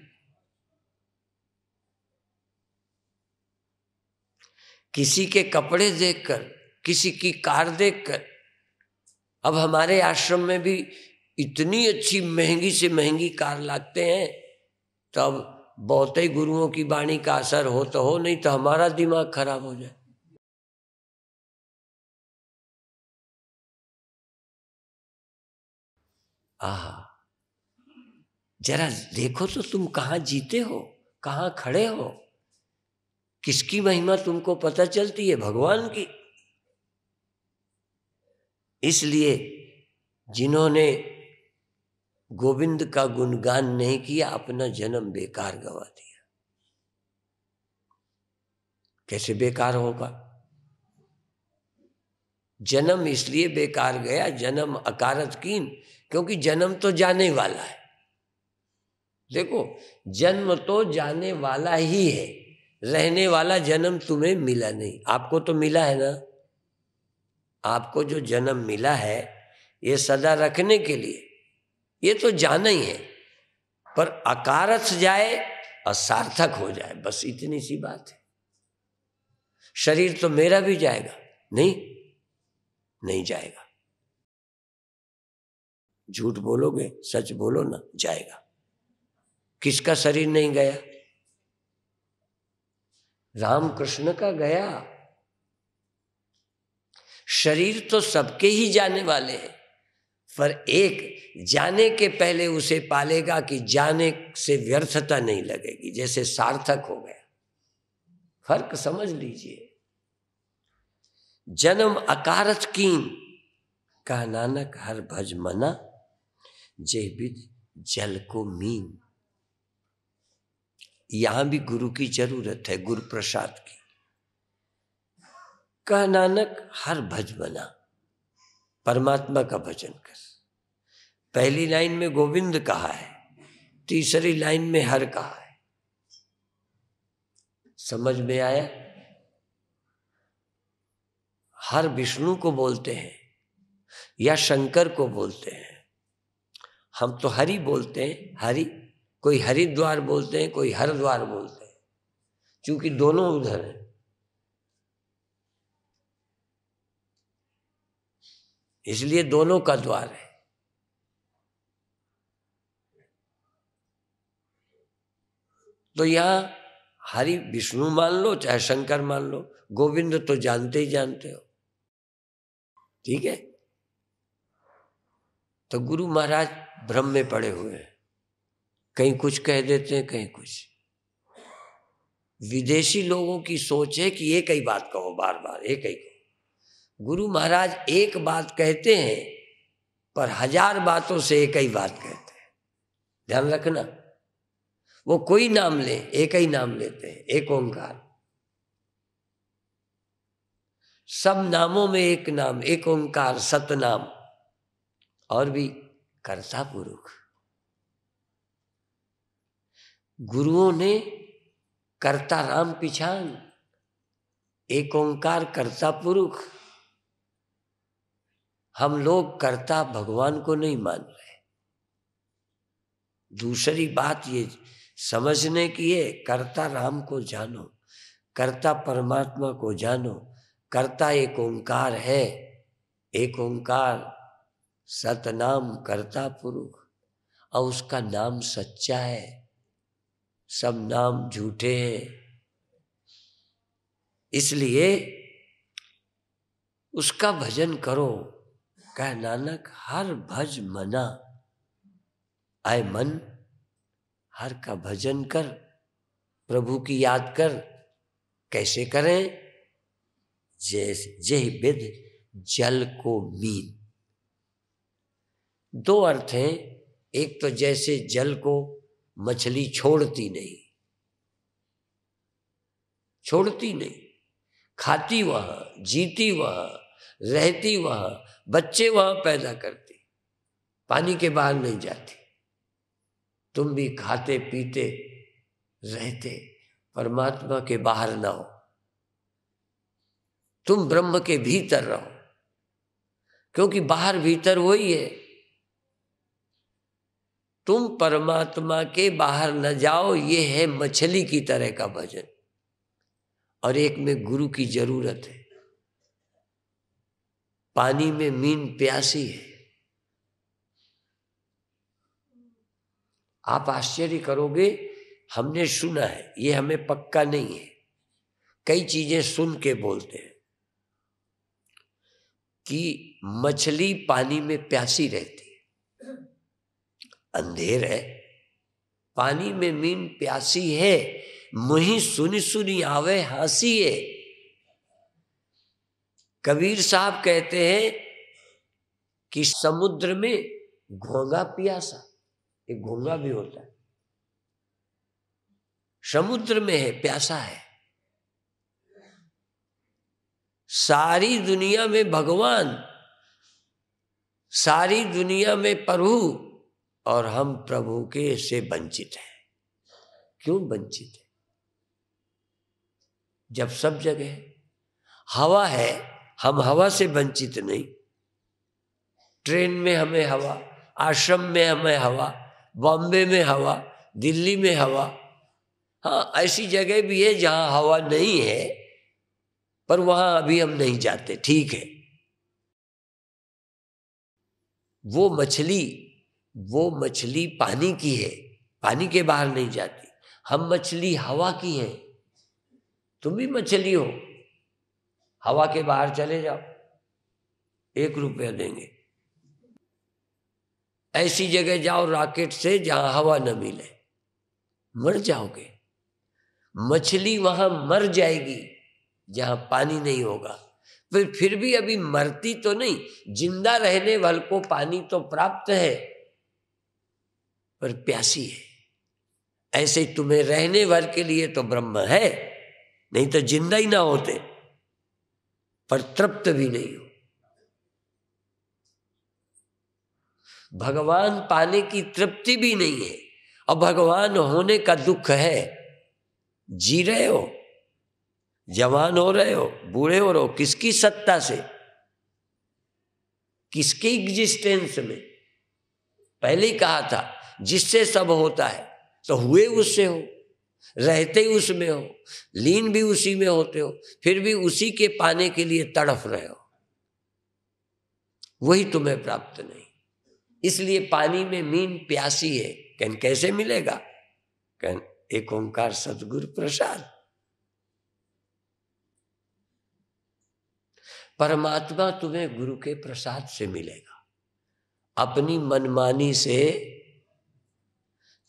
किसी के कपड़े देखकर किसी की कार देखकर अब हमारे आश्रम में भी इतनी अच्छी महंगी से महंगी कार लाते हैं तो बहुत ही गुरुओं की वाणी का असर हो तो हो नहीं तो हमारा दिमाग खराब हो जाए आह जरा देखो तो तुम कहाँ जीते हो कहाँ खड़े हो किसकी महिमा तुमको पता चलती है भगवान की इसलिए जिन्होंने गोविंद का गुणगान नहीं किया अपना जन्म बेकार गवा दिया कैसे बेकार होगा जन्म इसलिए बेकार गया जन्म अकारत क्योंकि जन्म तो जाने वाला है देखो जन्म तो जाने वाला ही है रहने वाला जन्म तुम्हें मिला नहीं आपको तो मिला है ना आपको जो जन्म मिला है ये सदा रखने के लिए ये तो जाना ही है पर अकार जाए और सार्थक हो जाए बस इतनी सी बात है शरीर तो मेरा भी जाएगा नहीं नहीं जाएगा झूठ बोलोगे सच बोलो ना जाएगा किसका शरीर नहीं गया रामकृष्ण का गया शरीर तो सबके ही जाने वाले हैं पर एक जाने के पहले उसे पालेगा कि जाने से व्यर्थता नहीं लगेगी जैसे सार्थक हो गया फर्क समझ लीजिए जन्म अकारत कीन का नानक हर भज मना जेबिद जल को मीन यहां भी गुरु की जरूरत है गुरु प्रसाद की कह नानक हर भज बना परमात्मा का भजन कर पहली लाइन में गोविंद कहा है तीसरी लाइन में हर कहा है समझ में आया हर विष्णु को बोलते हैं या शंकर को बोलते हैं हम तो हरि बोलते हैं हरि कोई हरिद्वार बोलते हैं कोई हरिद्वार बोलते हैं क्योंकि दोनों उधर हैं इसलिए दोनों का द्वार है तो यहां हरि विष्णु मान लो चाहे शंकर मान लो गोविंद तो जानते ही जानते हो ठीक है तो गुरु महाराज भ्रम में पड़े हुए हैं कहीं कुछ कह देते हैं कहीं कुछ विदेशी लोगों की सोच है कि एक ही बात कहो बार बार एक ही कहो गुरु महाराज एक बात कहते हैं पर हजार बातों से एक ही बात कहते हैं ध्यान रखना वो कोई नाम ले एक ही नाम लेते हैं एक ओंकार सब नामों में एक नाम एक ओंकार सतनाम और भी कर्ता पुरुष गुरुओं ने कर्ता राम पिछान एक ओंकार कर्ता पुरुष हम लोग कर्ता भगवान को नहीं मान रहे दूसरी बात ये समझने की है कर्ता राम को जानो कर्ता परमात्मा को जानो कर्ता एक ओंकार है एक ओंकार सतनाम कर्ता पुरुष और उसका नाम सच्चा है सब नाम झूठे हैं इसलिए उसका भजन करो कह नानक हर भज मना आए मन हर का भजन कर प्रभु की याद कर कैसे करें जैसे जय विद जल को मीन दो अर्थ हैं एक तो जैसे जल को मछली छोड़ती नहीं छोड़ती नहीं खाती वह जीती वह रहती वह बच्चे वहां पैदा करती पानी के बाहर नहीं जाती तुम भी खाते पीते रहते परमात्मा के बाहर ना हो तुम ब्रह्म के भीतर रहो क्योंकि बाहर भीतर वही है तुम परमात्मा के बाहर न जाओ ये है मछली की तरह का भजन और एक में गुरु की जरूरत है पानी में मीन प्यासी है आप आश्चर्य करोगे हमने सुना है ये हमें पक्का नहीं है कई चीजें सुन के बोलते हैं कि मछली पानी में प्यासी रहती है अंधेर है पानी में मीन प्यासी है मुही सुनी सुनी आवे हंसी है कबीर साहब कहते हैं कि समुद्र में घोंगा प्यासा एक घोंगा भी होता है समुद्र में है प्यासा है सारी दुनिया में भगवान सारी दुनिया में प्रभु और हम प्रभु के से वंचित हैं क्यों वंचित है जब सब जगह हवा है हम हवा से वंचित नहीं ट्रेन में हमें हवा आश्रम में हमें हवा बॉम्बे में हवा दिल्ली में हवा हाँ ऐसी जगह भी है जहाँ हवा नहीं है पर वहाँ अभी हम नहीं जाते ठीक है वो मछली वो मछली पानी की है पानी के बाहर नहीं जाती हम मछली हवा की है तुम भी मछली हो हवा के बाहर चले जाओ एक रुपया देंगे ऐसी जगह जाओ रॉकेट से जहां हवा न मिले मर जाओगे मछली वहां मर जाएगी जहां पानी नहीं होगा फिर फिर भी अभी मरती तो नहीं जिंदा रहने वाल को पानी तो प्राप्त है पर प्यासी है ऐसे तुम्हें रहने वाल के लिए तो ब्रह्म है नहीं तो जिंदा ही ना होते पर तृप्त भी नहीं हो भगवान पाने की तृप्ति भी नहीं है और भगवान होने का दुख है जी रहे हो जवान हो रहे हो बूढ़े हो रहे हो किसकी सत्ता से किसके एग्जिस्टेंस में पहले ही कहा था जिससे सब होता है तो हुए उससे हो रहते ही उसमें हो लीन भी उसी में होते हो फिर भी उसी के पाने के लिए तड़फ रहे हो वही तुम्हें प्राप्त नहीं इसलिए पानी में मीन प्यासी है कहन कैसे मिलेगा कहन एक ओंकार सदगुरु प्रसाद परमात्मा तुम्हें गुरु के प्रसाद से मिलेगा अपनी मनमानी से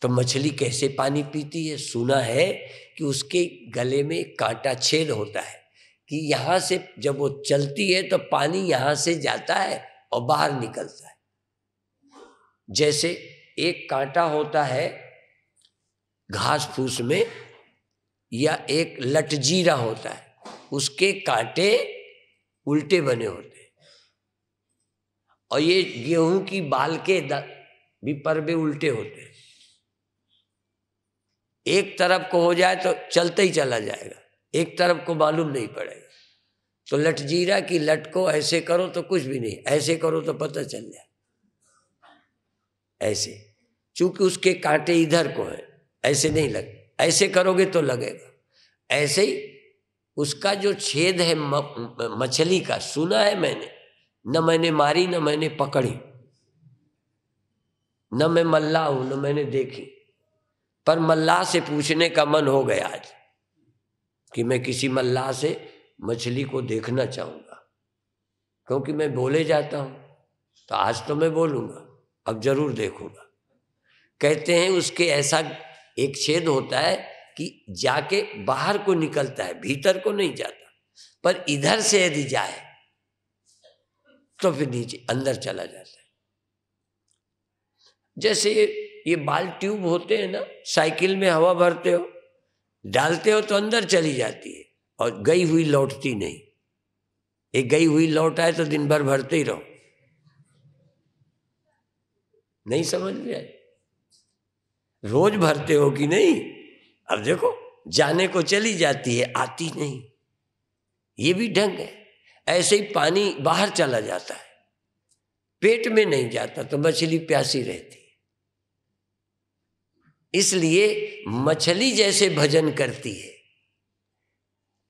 तो मछली कैसे पानी पीती है सुना है कि उसके गले में कांटा छेद होता है कि यहाँ से जब वो चलती है तो पानी यहाँ से जाता है और बाहर निकलता है जैसे एक कांटा होता है घास फूस में या एक लटजीरा होता है उसके कांटे उल्टे बने होते हैं और ये गेहूं की बाल के भी परबे उल्टे होते हैं एक तरफ को हो जाए तो चलते ही चला जाएगा एक तरफ को मालूम नहीं पड़ेगा तो लटजीरा की लट को ऐसे करो तो कुछ भी नहीं ऐसे करो तो पता चल जाए ऐसे चूंकि उसके कांटे इधर को है ऐसे नहीं लग ऐसे करोगे तो लगेगा ऐसे ही उसका जो छेद है मछली का सुना है मैंने न मैंने मारी न मैंने पकड़ी न मैं मल्ला हूं न मैंने देखी पर मल्लाह से पूछने का मन हो गया आज कि मैं किसी मल्लाह से मछली को देखना चाहूँगा क्योंकि मैं बोले जाता हूँ तो आज तो मैं बोलूँगा अब जरूर देखूँगा कहते हैं उसके ऐसा एक छेद होता है कि जाके बाहर को निकलता है भीतर को नहीं जाता पर इधर से यदि जाए तो फिर नीचे अंदर चला जाता है जैसे ये बाल ट्यूब होते हैं ना साइकिल में हवा भरते हो डालते हो तो अंदर चली जाती है और गई हुई लौटती नहीं एक गई हुई लौट आए तो दिन भर भरते ही रहो नहीं समझ में आए रोज भरते हो कि नहीं अब देखो जाने को चली जाती है आती नहीं ये भी ढंग है ऐसे ही पानी बाहर चला जाता है पेट में नहीं जाता तो मछली प्यासी रहती इसलिए मछली जैसे भजन करती है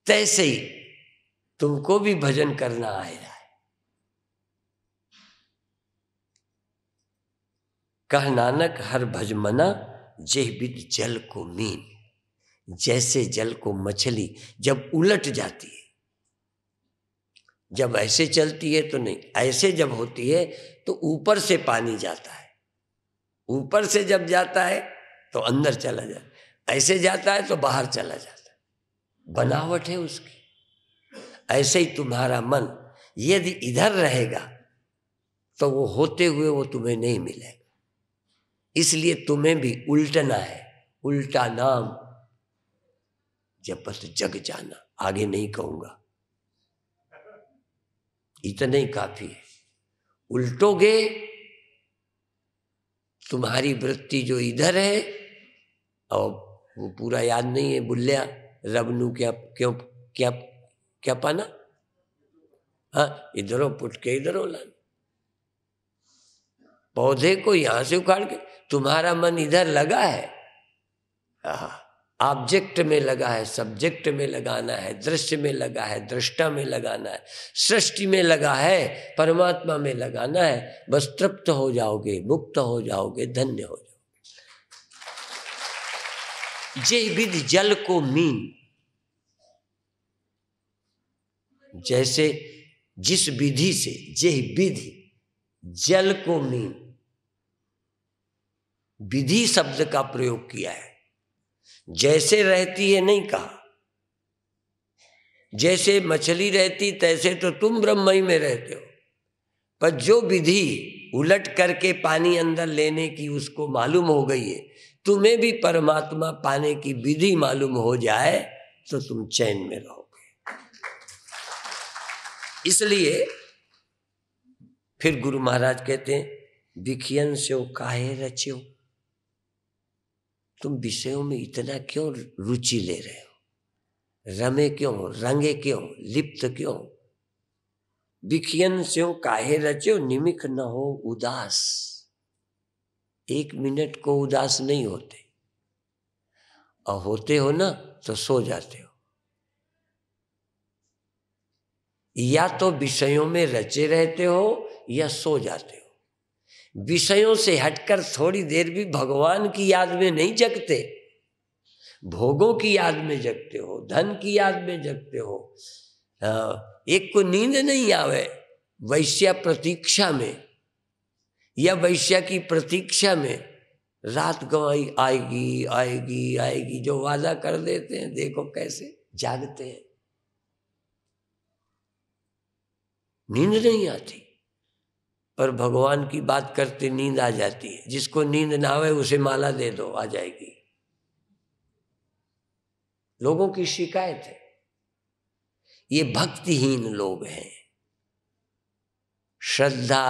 तैसे ही तुमको भी भजन करना आया है कह नानक हर भजमना जेह बिन जल को मीन जैसे जल को मछली जब उलट जाती है जब ऐसे चलती है तो नहीं ऐसे जब होती है तो ऊपर से पानी जाता है ऊपर से जब जाता है तो अंदर चला जाता ऐसे जाता है तो बाहर चला जाता है बनावट है उसकी ऐसे ही तुम्हारा मन यदि इधर रहेगा तो वो होते हुए वो तुम्हें नहीं मिलेगा इसलिए तुम्हें भी उल्टना है उल्टा नाम बस जग जाना आगे नहीं कहूंगा इतना ही काफी है उल्टोगे तुम्हारी वृत्ति जो इधर है और वो पूरा याद नहीं है बुल्लिया रबनू क्या क्यों क्या क्या पाना हाँ इधरों पुट के इधरों ला पौधे को यहां से उखाड़ के तुम्हारा मन इधर लगा है ऑब्जेक्ट में लगा है सब्जेक्ट में लगाना है दृश्य में लगा है दृष्टा में लगाना है सृष्टि में लगा है परमात्मा में लगाना है बस तृप्त हो जाओगे मुक्त हो जाओगे धन्य हो जाओगे जे विद जल को मीन जैसे जिस विधि से जे विधि जल को मीन विधि शब्द का प्रयोग किया है जैसे रहती है नहीं कहा जैसे मछली रहती तैसे तो तुम ब्रह्मई में रहते हो पर जो विधि उलट करके पानी अंदर लेने की उसको मालूम हो गई है तुम्हें भी परमात्मा पाने की विधि मालूम हो जाए तो तुम चैन में रहोगे इसलिए फिर गुरु महाराज कहते हैं विखियन से काहे रचियो तुम विषयों में इतना क्यों रुचि ले रहे हो रमे क्यों रंगे क्यों लिप्त क्यों विखियन से हो काहे रचियो निमिख न हो उदास एक मिनट को उदास नहीं होते और होते हो ना तो सो जाते हो या तो विषयों में रचे रहते हो या सो जाते हो विषयों से हटकर थोड़ी देर भी भगवान की याद में नहीं जगते भोगों की याद में जगते हो धन की याद में जगते हो हाँ, एक को नींद नहीं आवे वैश्य प्रतीक्षा में या वैश्या की प्रतीक्षा में रात गवाई आएगी आएगी आएगी जो वादा कर देते हैं देखो कैसे जागते हैं नींद नहीं आती पर भगवान की बात करते नींद आ जाती है जिसको नींद ना आवे उसे माला दे दो आ जाएगी लोगों की शिकायत है ये भक्तिहीन लोग हैं श्रद्धा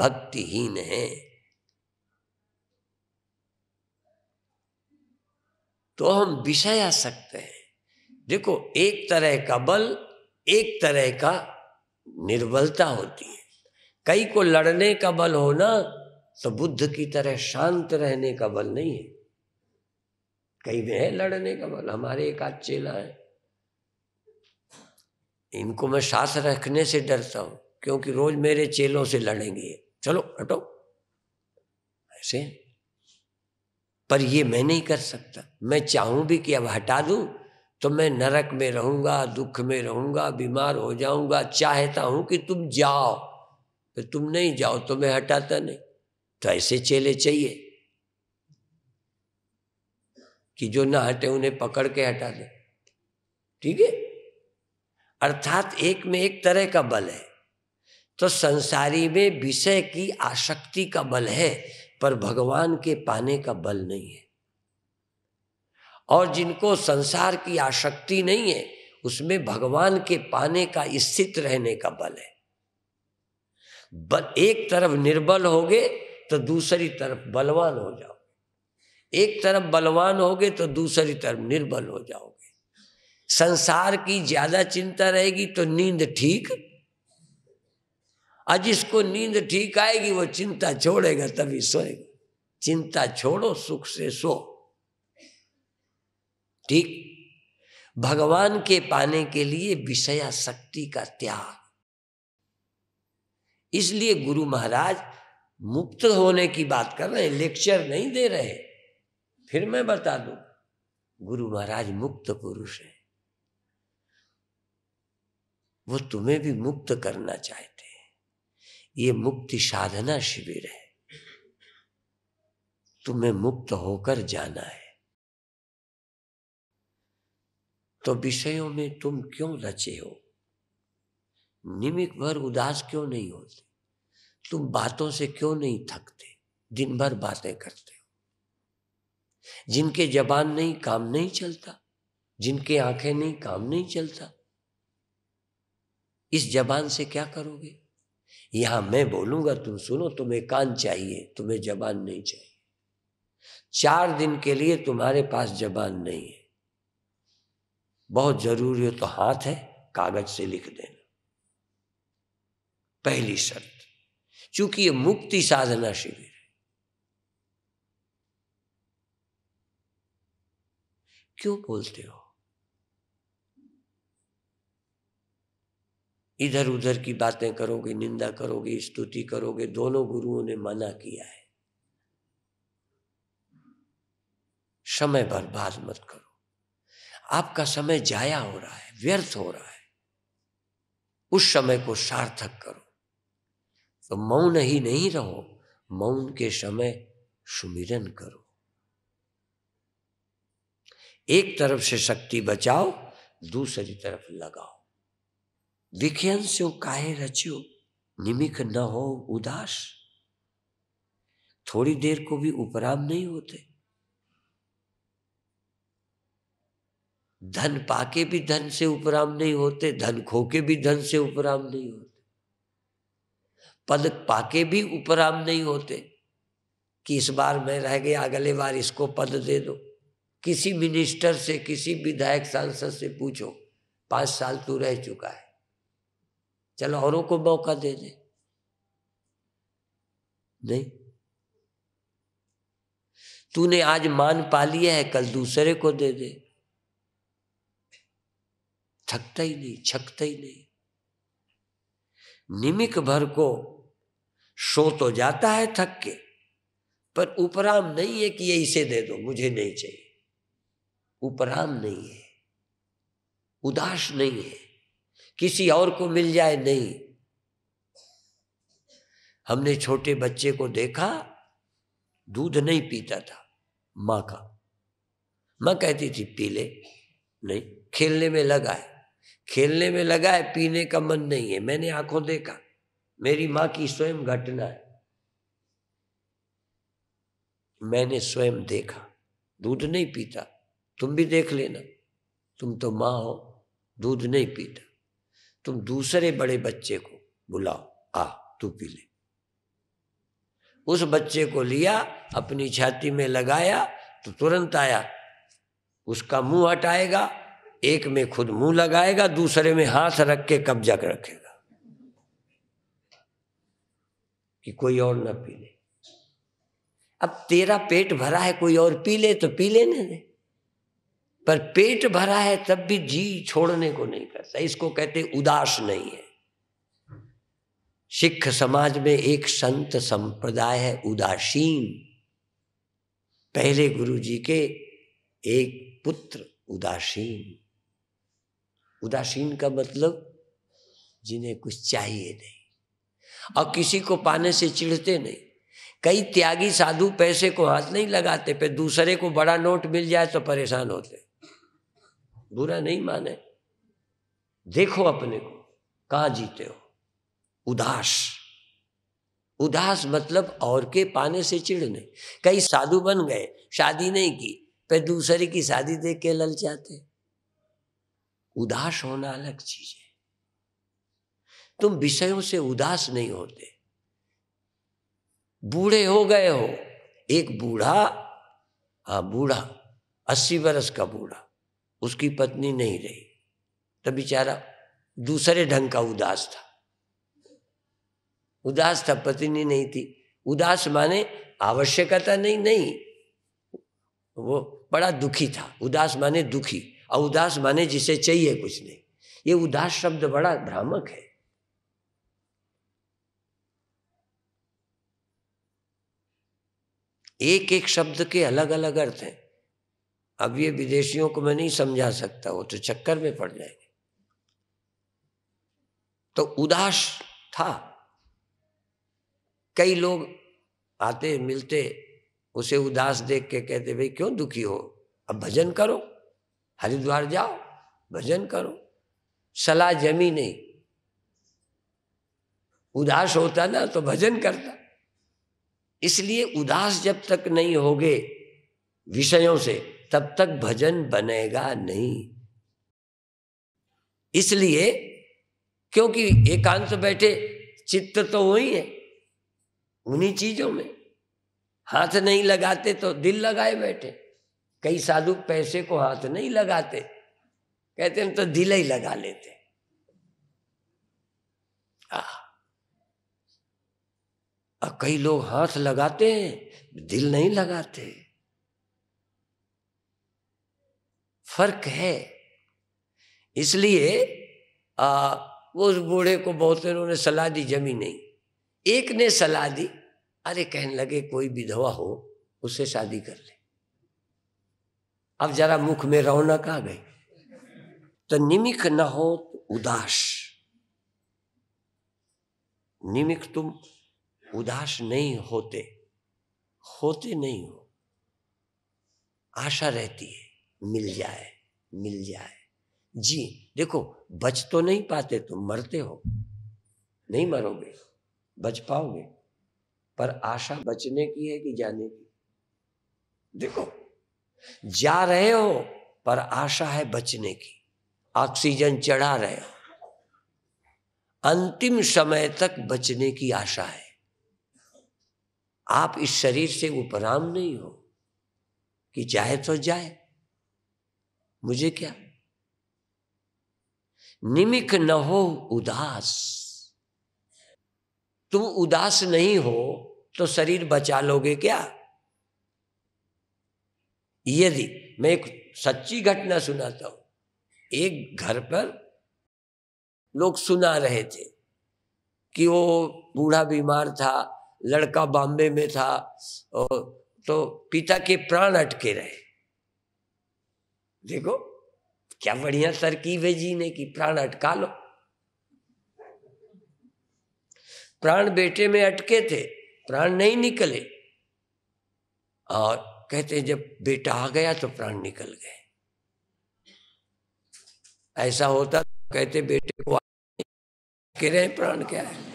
भक्तिहीन है तो हम विषय आ सकते हैं देखो एक तरह का बल एक तरह का निर्बलता होती है कई को लड़ने का बल होना तो बुद्ध की तरह शांत रहने का बल नहीं है कई में है लड़ने का बल हमारे एक आध चेला है इनको मैं साथ रखने से डरता हूं क्योंकि रोज मेरे चेलों से लड़ेंगे चलो हटो ऐसे पर ये मैं नहीं कर सकता मैं चाहूं भी कि अब हटा दूं तो मैं नरक में रहूंगा दुख में रहूंगा बीमार हो जाऊंगा चाहता हूं कि तुम जाओ पर तुम नहीं जाओ तो मैं हटाता नहीं तो ऐसे चेले चाहिए कि जो ना हटे उन्हें पकड़ के हटा दे ठीक है अर्थात एक में एक तरह का बल है तो संसारी में विषय की आसक्ति का बल है पर भगवान के पाने का बल नहीं है और जिनको संसार की आसक्ति नहीं है उसमें भगवान के पाने का स्थित रहने का बल है बल एक तरफ निर्बल होगे तो दूसरी तरफ बलवान हो जाओ एक तरफ बलवान होगे तो दूसरी तरफ निर्बल हो जाओगे संसार की ज्यादा चिंता रहेगी तो नींद ठीक आज इसको नींद ठीक आएगी वो चिंता छोड़ेगा तभी सोएगा चिंता छोड़ो सुख से सो ठीक भगवान के पाने के लिए विषया शक्ति का त्याग इसलिए गुरु महाराज मुक्त होने की बात कर रहे हैं लेक्चर नहीं दे रहे फिर मैं बता दू गुरु महाराज मुक्त पुरुष है वो तुम्हें भी मुक्त करना चाहते ये मुक्ति साधना शिविर है तुम्हें मुक्त होकर जाना है तो विषयों में तुम क्यों रचे हो निमित भर उदास क्यों नहीं होते तुम बातों से क्यों नहीं थकते दिन भर बातें करते हो जिनके जबान नहीं काम नहीं चलता जिनके आंखें नहीं काम नहीं चलता इस जबान से क्या करोगे यहां मैं बोलूंगा तुम सुनो तुम्हें कान चाहिए तुम्हें जबान नहीं चाहिए चार दिन के लिए तुम्हारे पास जबान नहीं है बहुत जरूरी हो तो हाथ है कागज से लिख देना पहली शर्त चूंकि ये मुक्ति साधना शिविर है क्यों बोलते हो इधर उधर की बातें करोगे निंदा करोगे स्तुति करोगे दोनों गुरुओं ने मना किया है समय बर्बाद मत करो आपका समय जाया हो रहा है व्यर्थ हो रहा है उस समय को सार्थक करो तो मौन ही नहीं रहो मौन के समय सुमिरन करो एक तरफ से शक्ति बचाओ दूसरी तरफ लगाओ વિખેંશો काहे रचियो निमिक न हो उदास थोड़ी देर को भी उपराम नहीं होते धन पाके भी धन से उपराम नहीं होते धन खोके भी धन से उपराम नहीं होते पद पाके भी उपराम नहीं होते कि इस बार मैं रह गया अगले बार इसको पद दे दो किसी मिनिस्टर से किसी विधायक सांसद से पूछो पांच साल तू रह चुका है चलो औरों को मौका दे दे नहीं तूने आज मान पा लिया है कल दूसरे को दे दे थकता ही नहीं छकता ही नहीं निमिक भर को सो तो जाता है थक के पर उपराम नहीं है कि ये इसे दे दो मुझे नहीं चाहिए उपराम नहीं है उदास नहीं है किसी और को मिल जाए नहीं हमने छोटे बच्चे को देखा दूध नहीं पीता था माँ का माँ कहती थी पी ले नहीं खेलने में लगा है खेलने में लगा है पीने का मन नहीं है मैंने आंखों देखा मेरी माँ की स्वयं घटना है मैंने स्वयं देखा दूध नहीं पीता तुम भी देख लेना तुम तो माँ हो दूध नहीं पीता तुम दूसरे बड़े बच्चे को बुलाओ आ तू पी ले उस बच्चे को लिया अपनी छाती में लगाया तो तुरंत आया उसका मुंह हटाएगा एक में खुद मुंह लगाएगा दूसरे में हाथ रख के कब्जा कर रखेगा कि कोई और ना पी ले अब तेरा पेट भरा है कोई और पी ले तो पी लेने दे पर पेट भरा है तब भी जी छोड़ने को नहीं करता इसको कहते उदास नहीं है सिख समाज में एक संत संप्रदाय है उदासीन पहले गुरु जी के एक पुत्र उदासीन उदासीन का मतलब जिन्हें कुछ चाहिए नहीं और किसी को पाने से चिढ़ते नहीं कई त्यागी साधु पैसे को हाथ नहीं लगाते पे दूसरे को बड़ा नोट मिल जाए तो परेशान होते बुरा नहीं माने देखो अपने को कहा जीते हो उदास उदास मतलब और के पाने से चिड़ने कई साधु बन गए शादी नहीं की पर दूसरे की शादी देख के जाते उदास होना अलग चीज है तुम विषयों से उदास नहीं होते बूढ़े हो गए हो एक बूढ़ा हाँ बूढ़ा अस्सी बरस का बूढ़ा उसकी पत्नी नहीं रही तो बेचारा दूसरे ढंग का उदास था उदास था पत्नी नहीं थी उदास माने आवश्यकता नहीं नहीं वो बड़ा दुखी था उदास माने दुखी और उदास माने जिसे चाहिए कुछ नहीं ये उदास शब्द बड़ा भ्रामक है एक एक शब्द के अलग अलग अर्थ हैं अब ये विदेशियों को मैं नहीं समझा सकता वो तो चक्कर में पड़ जाएंगे तो उदास था कई लोग आते मिलते उसे उदास देख के कहते भाई क्यों दुखी हो अब भजन करो हरिद्वार जाओ भजन करो सलाह जमी नहीं उदास होता ना तो भजन करता इसलिए उदास जब तक नहीं होगे विषयों से तब तक भजन बनेगा नहीं इसलिए क्योंकि एकांत बैठे चित्त तो वही है उन्हीं चीजों में हाथ नहीं लगाते तो दिल लगाए बैठे कई साधु पैसे को हाथ नहीं लगाते कहते हैं तो दिल ही लगा लेते आ, कई लोग हाथ लगाते हैं दिल नहीं लगाते फर्क है इसलिए आ, वो उस बूढ़े को बहुत उन्होंने सलाह दी जमी नहीं एक ने सलाह दी अरे कहने लगे कोई विधवा हो उससे शादी कर ले अब जरा मुख में रौनक आ गई तो निमिक न हो तो उदास निमिक तुम उदास नहीं होते होते नहीं हो आशा रहती है मिल जाए मिल जाए जी देखो बच तो नहीं पाते तुम तो मरते हो नहीं मरोगे बच पाओगे पर आशा बचने की है कि जाने की देखो जा रहे हो पर आशा है बचने की ऑक्सीजन चढ़ा रहे हो अंतिम समय तक बचने की आशा है आप इस शरीर से उपराम नहीं हो कि चाहे तो जाए मुझे क्या निमिक न हो उदास तुम उदास नहीं हो तो शरीर बचा लोगे क्या यदि मैं एक सच्ची घटना सुनाता हूं एक घर पर लोग सुना रहे थे कि वो बूढ़ा बीमार था लड़का बॉम्बे में था तो पिता के प्राण अटके रहे देखो क्या बढ़िया तरकीब है जीने की प्राण अटका लो प्राण बेटे में अटके थे प्राण नहीं निकले और कहते जब बेटा आ गया तो प्राण निकल गए ऐसा होता तो कहते बेटे को के रहे प्राण क्या है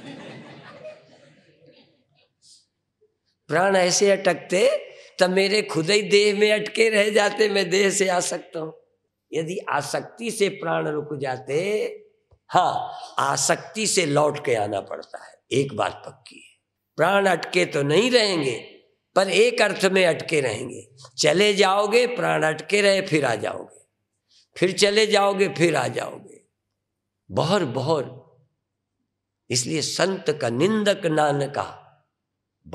प्राण ऐसे अटकते तब मेरे खुद ही देह में अटके रह जाते मैं देह से आ सकता हूं यदि आसक्ति से प्राण रुक जाते हाँ आसक्ति से लौट के आना पड़ता है एक बात पक्की है प्राण अटके तो नहीं रहेंगे पर एक अर्थ में अटके रहेंगे चले जाओगे प्राण अटके रहे फिर आ जाओगे फिर चले जाओगे फिर आ जाओगे बहुत बहुत इसलिए संत का निंदक नानका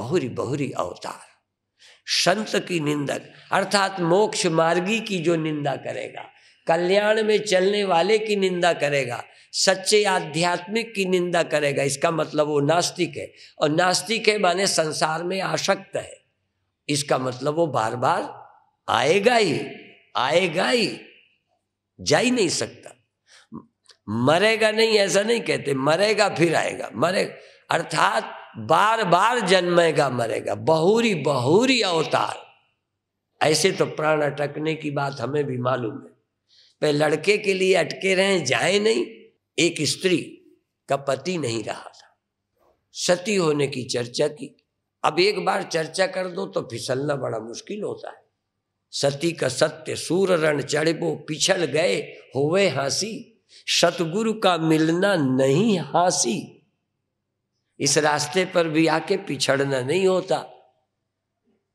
बहुरी बहुरी अवतार संत की निंदक अर्थात मोक्ष मार्गी की जो निंदा करेगा कल्याण में चलने वाले की निंदा करेगा सच्चे आध्यात्मिक की निंदा करेगा इसका मतलब वो नास्तिक है और नास्तिक है माने संसार में आशक्त है इसका मतलब वो बार बार आएगा ही आएगा ही जा ही नहीं सकता मरेगा नहीं ऐसा नहीं कहते मरेगा फिर आएगा मरे अर्थात बार बार जन्मेगा मरेगा बहुरी बहुरी अवतार ऐसे तो प्राण अटकने की बात हमें भी मालूम है वे लड़के के लिए अटके रहे जाए नहीं एक स्त्री का पति नहीं रहा था सती होने की चर्चा की अब एक बार चर्चा कर दो तो फिसलना बड़ा मुश्किल होता है सती का सत्य सूर रण चढ़बो पिछड़ गए होवे हासी सतगुरु का मिलना नहीं हासी इस रास्ते पर भी आके पिछड़ना नहीं होता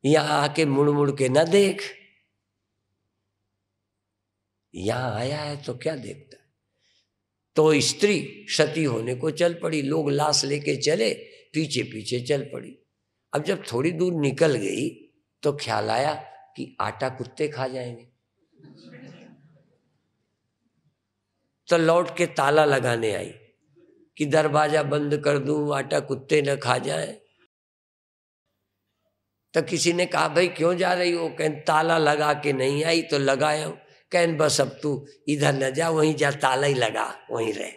यहां आके मुड़ मुड़ के ना देख यहां आया है तो क्या देखता तो स्त्री सती होने को चल पड़ी लोग लाश लेके चले पीछे पीछे चल पड़ी अब जब थोड़ी दूर निकल गई तो ख्याल आया कि आटा कुत्ते खा जाएंगे तो लौट के ताला लगाने आई कि दरवाज़ा बंद कर दूं आटा कुत्ते न खा जाए तो किसी ने कहा भाई क्यों जा रही हो कहन ताला लगा के नहीं आई तो लगाया कहन बस अब तू इधर न जा वहीं जा ताला ही लगा वहीं रह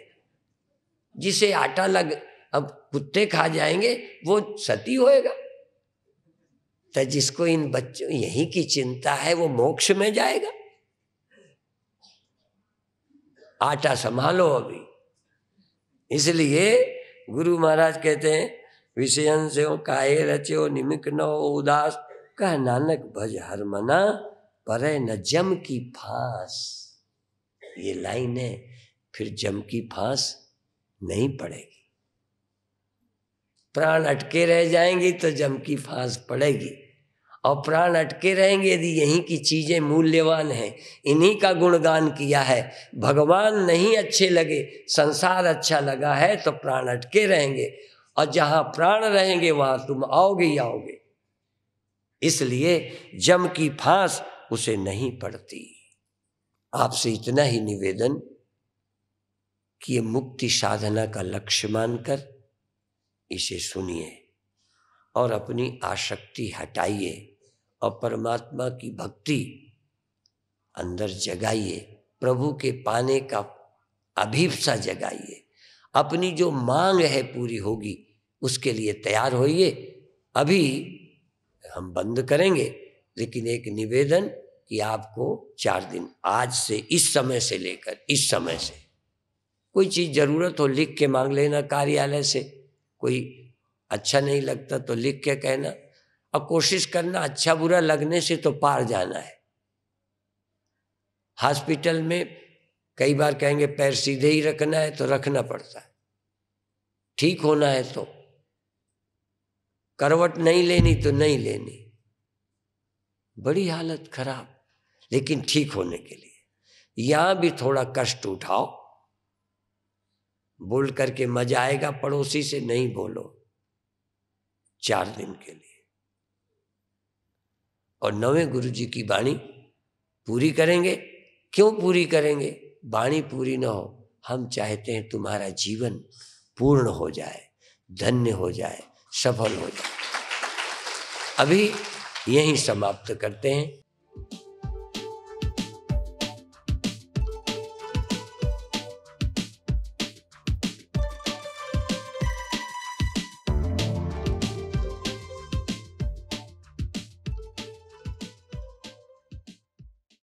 जिसे आटा लग अब कुत्ते खा जाएंगे वो सती होएगा तो जिसको इन बच्चों यहीं की चिंता है वो मोक्ष में जाएगा आटा संभालो अभी इसलिए गुरु महाराज कहते हैं विषयन से हो काहे रचो निमिक न हो उदास कह नानक भज हर मना पर न जम की फांस ये लाइन है फिर जम की फांस नहीं पड़ेगी प्राण अटके रह जाएंगी तो जम की फांस पड़ेगी और प्राण अटके रहेंगे यदि यहीं की चीज़ें मूल्यवान हैं इन्हीं का गुणगान किया है भगवान नहीं अच्छे लगे संसार अच्छा लगा है तो प्राण अटके रहेंगे और जहाँ प्राण रहेंगे वहाँ तुम आओगे ही आओगे इसलिए जम की फांस उसे नहीं पड़ती आपसे इतना ही निवेदन कि ये मुक्ति साधना का लक्ष्य मानकर इसे सुनिए और अपनी आसक्ति हटाइए और परमात्मा की भक्ति अंदर जगाइए प्रभु के पाने का अभीपसा जगाइए अपनी जो मांग है पूरी होगी उसके लिए तैयार होइए अभी हम बंद करेंगे लेकिन एक निवेदन कि आपको चार दिन आज से इस समय से लेकर इस समय से कोई चीज़ ज़रूरत हो लिख के मांग लेना कार्यालय से कोई अच्छा नहीं लगता तो लिख के कहना और कोशिश करना अच्छा बुरा लगने से तो पार जाना है हॉस्पिटल में कई बार कहेंगे पैर सीधे ही रखना है तो रखना पड़ता है ठीक होना है तो करवट नहीं लेनी तो नहीं लेनी बड़ी हालत खराब लेकिन ठीक होने के लिए यहां भी थोड़ा कष्ट उठाओ बोल करके मजा आएगा पड़ोसी से नहीं बोलो चार दिन के लिए और नवे गुरु जी की वाणी पूरी करेंगे क्यों पूरी करेंगे वाणी पूरी ना हो हम चाहते हैं तुम्हारा जीवन पूर्ण हो जाए धन्य हो जाए सफल हो जाए अभी यही समाप्त करते हैं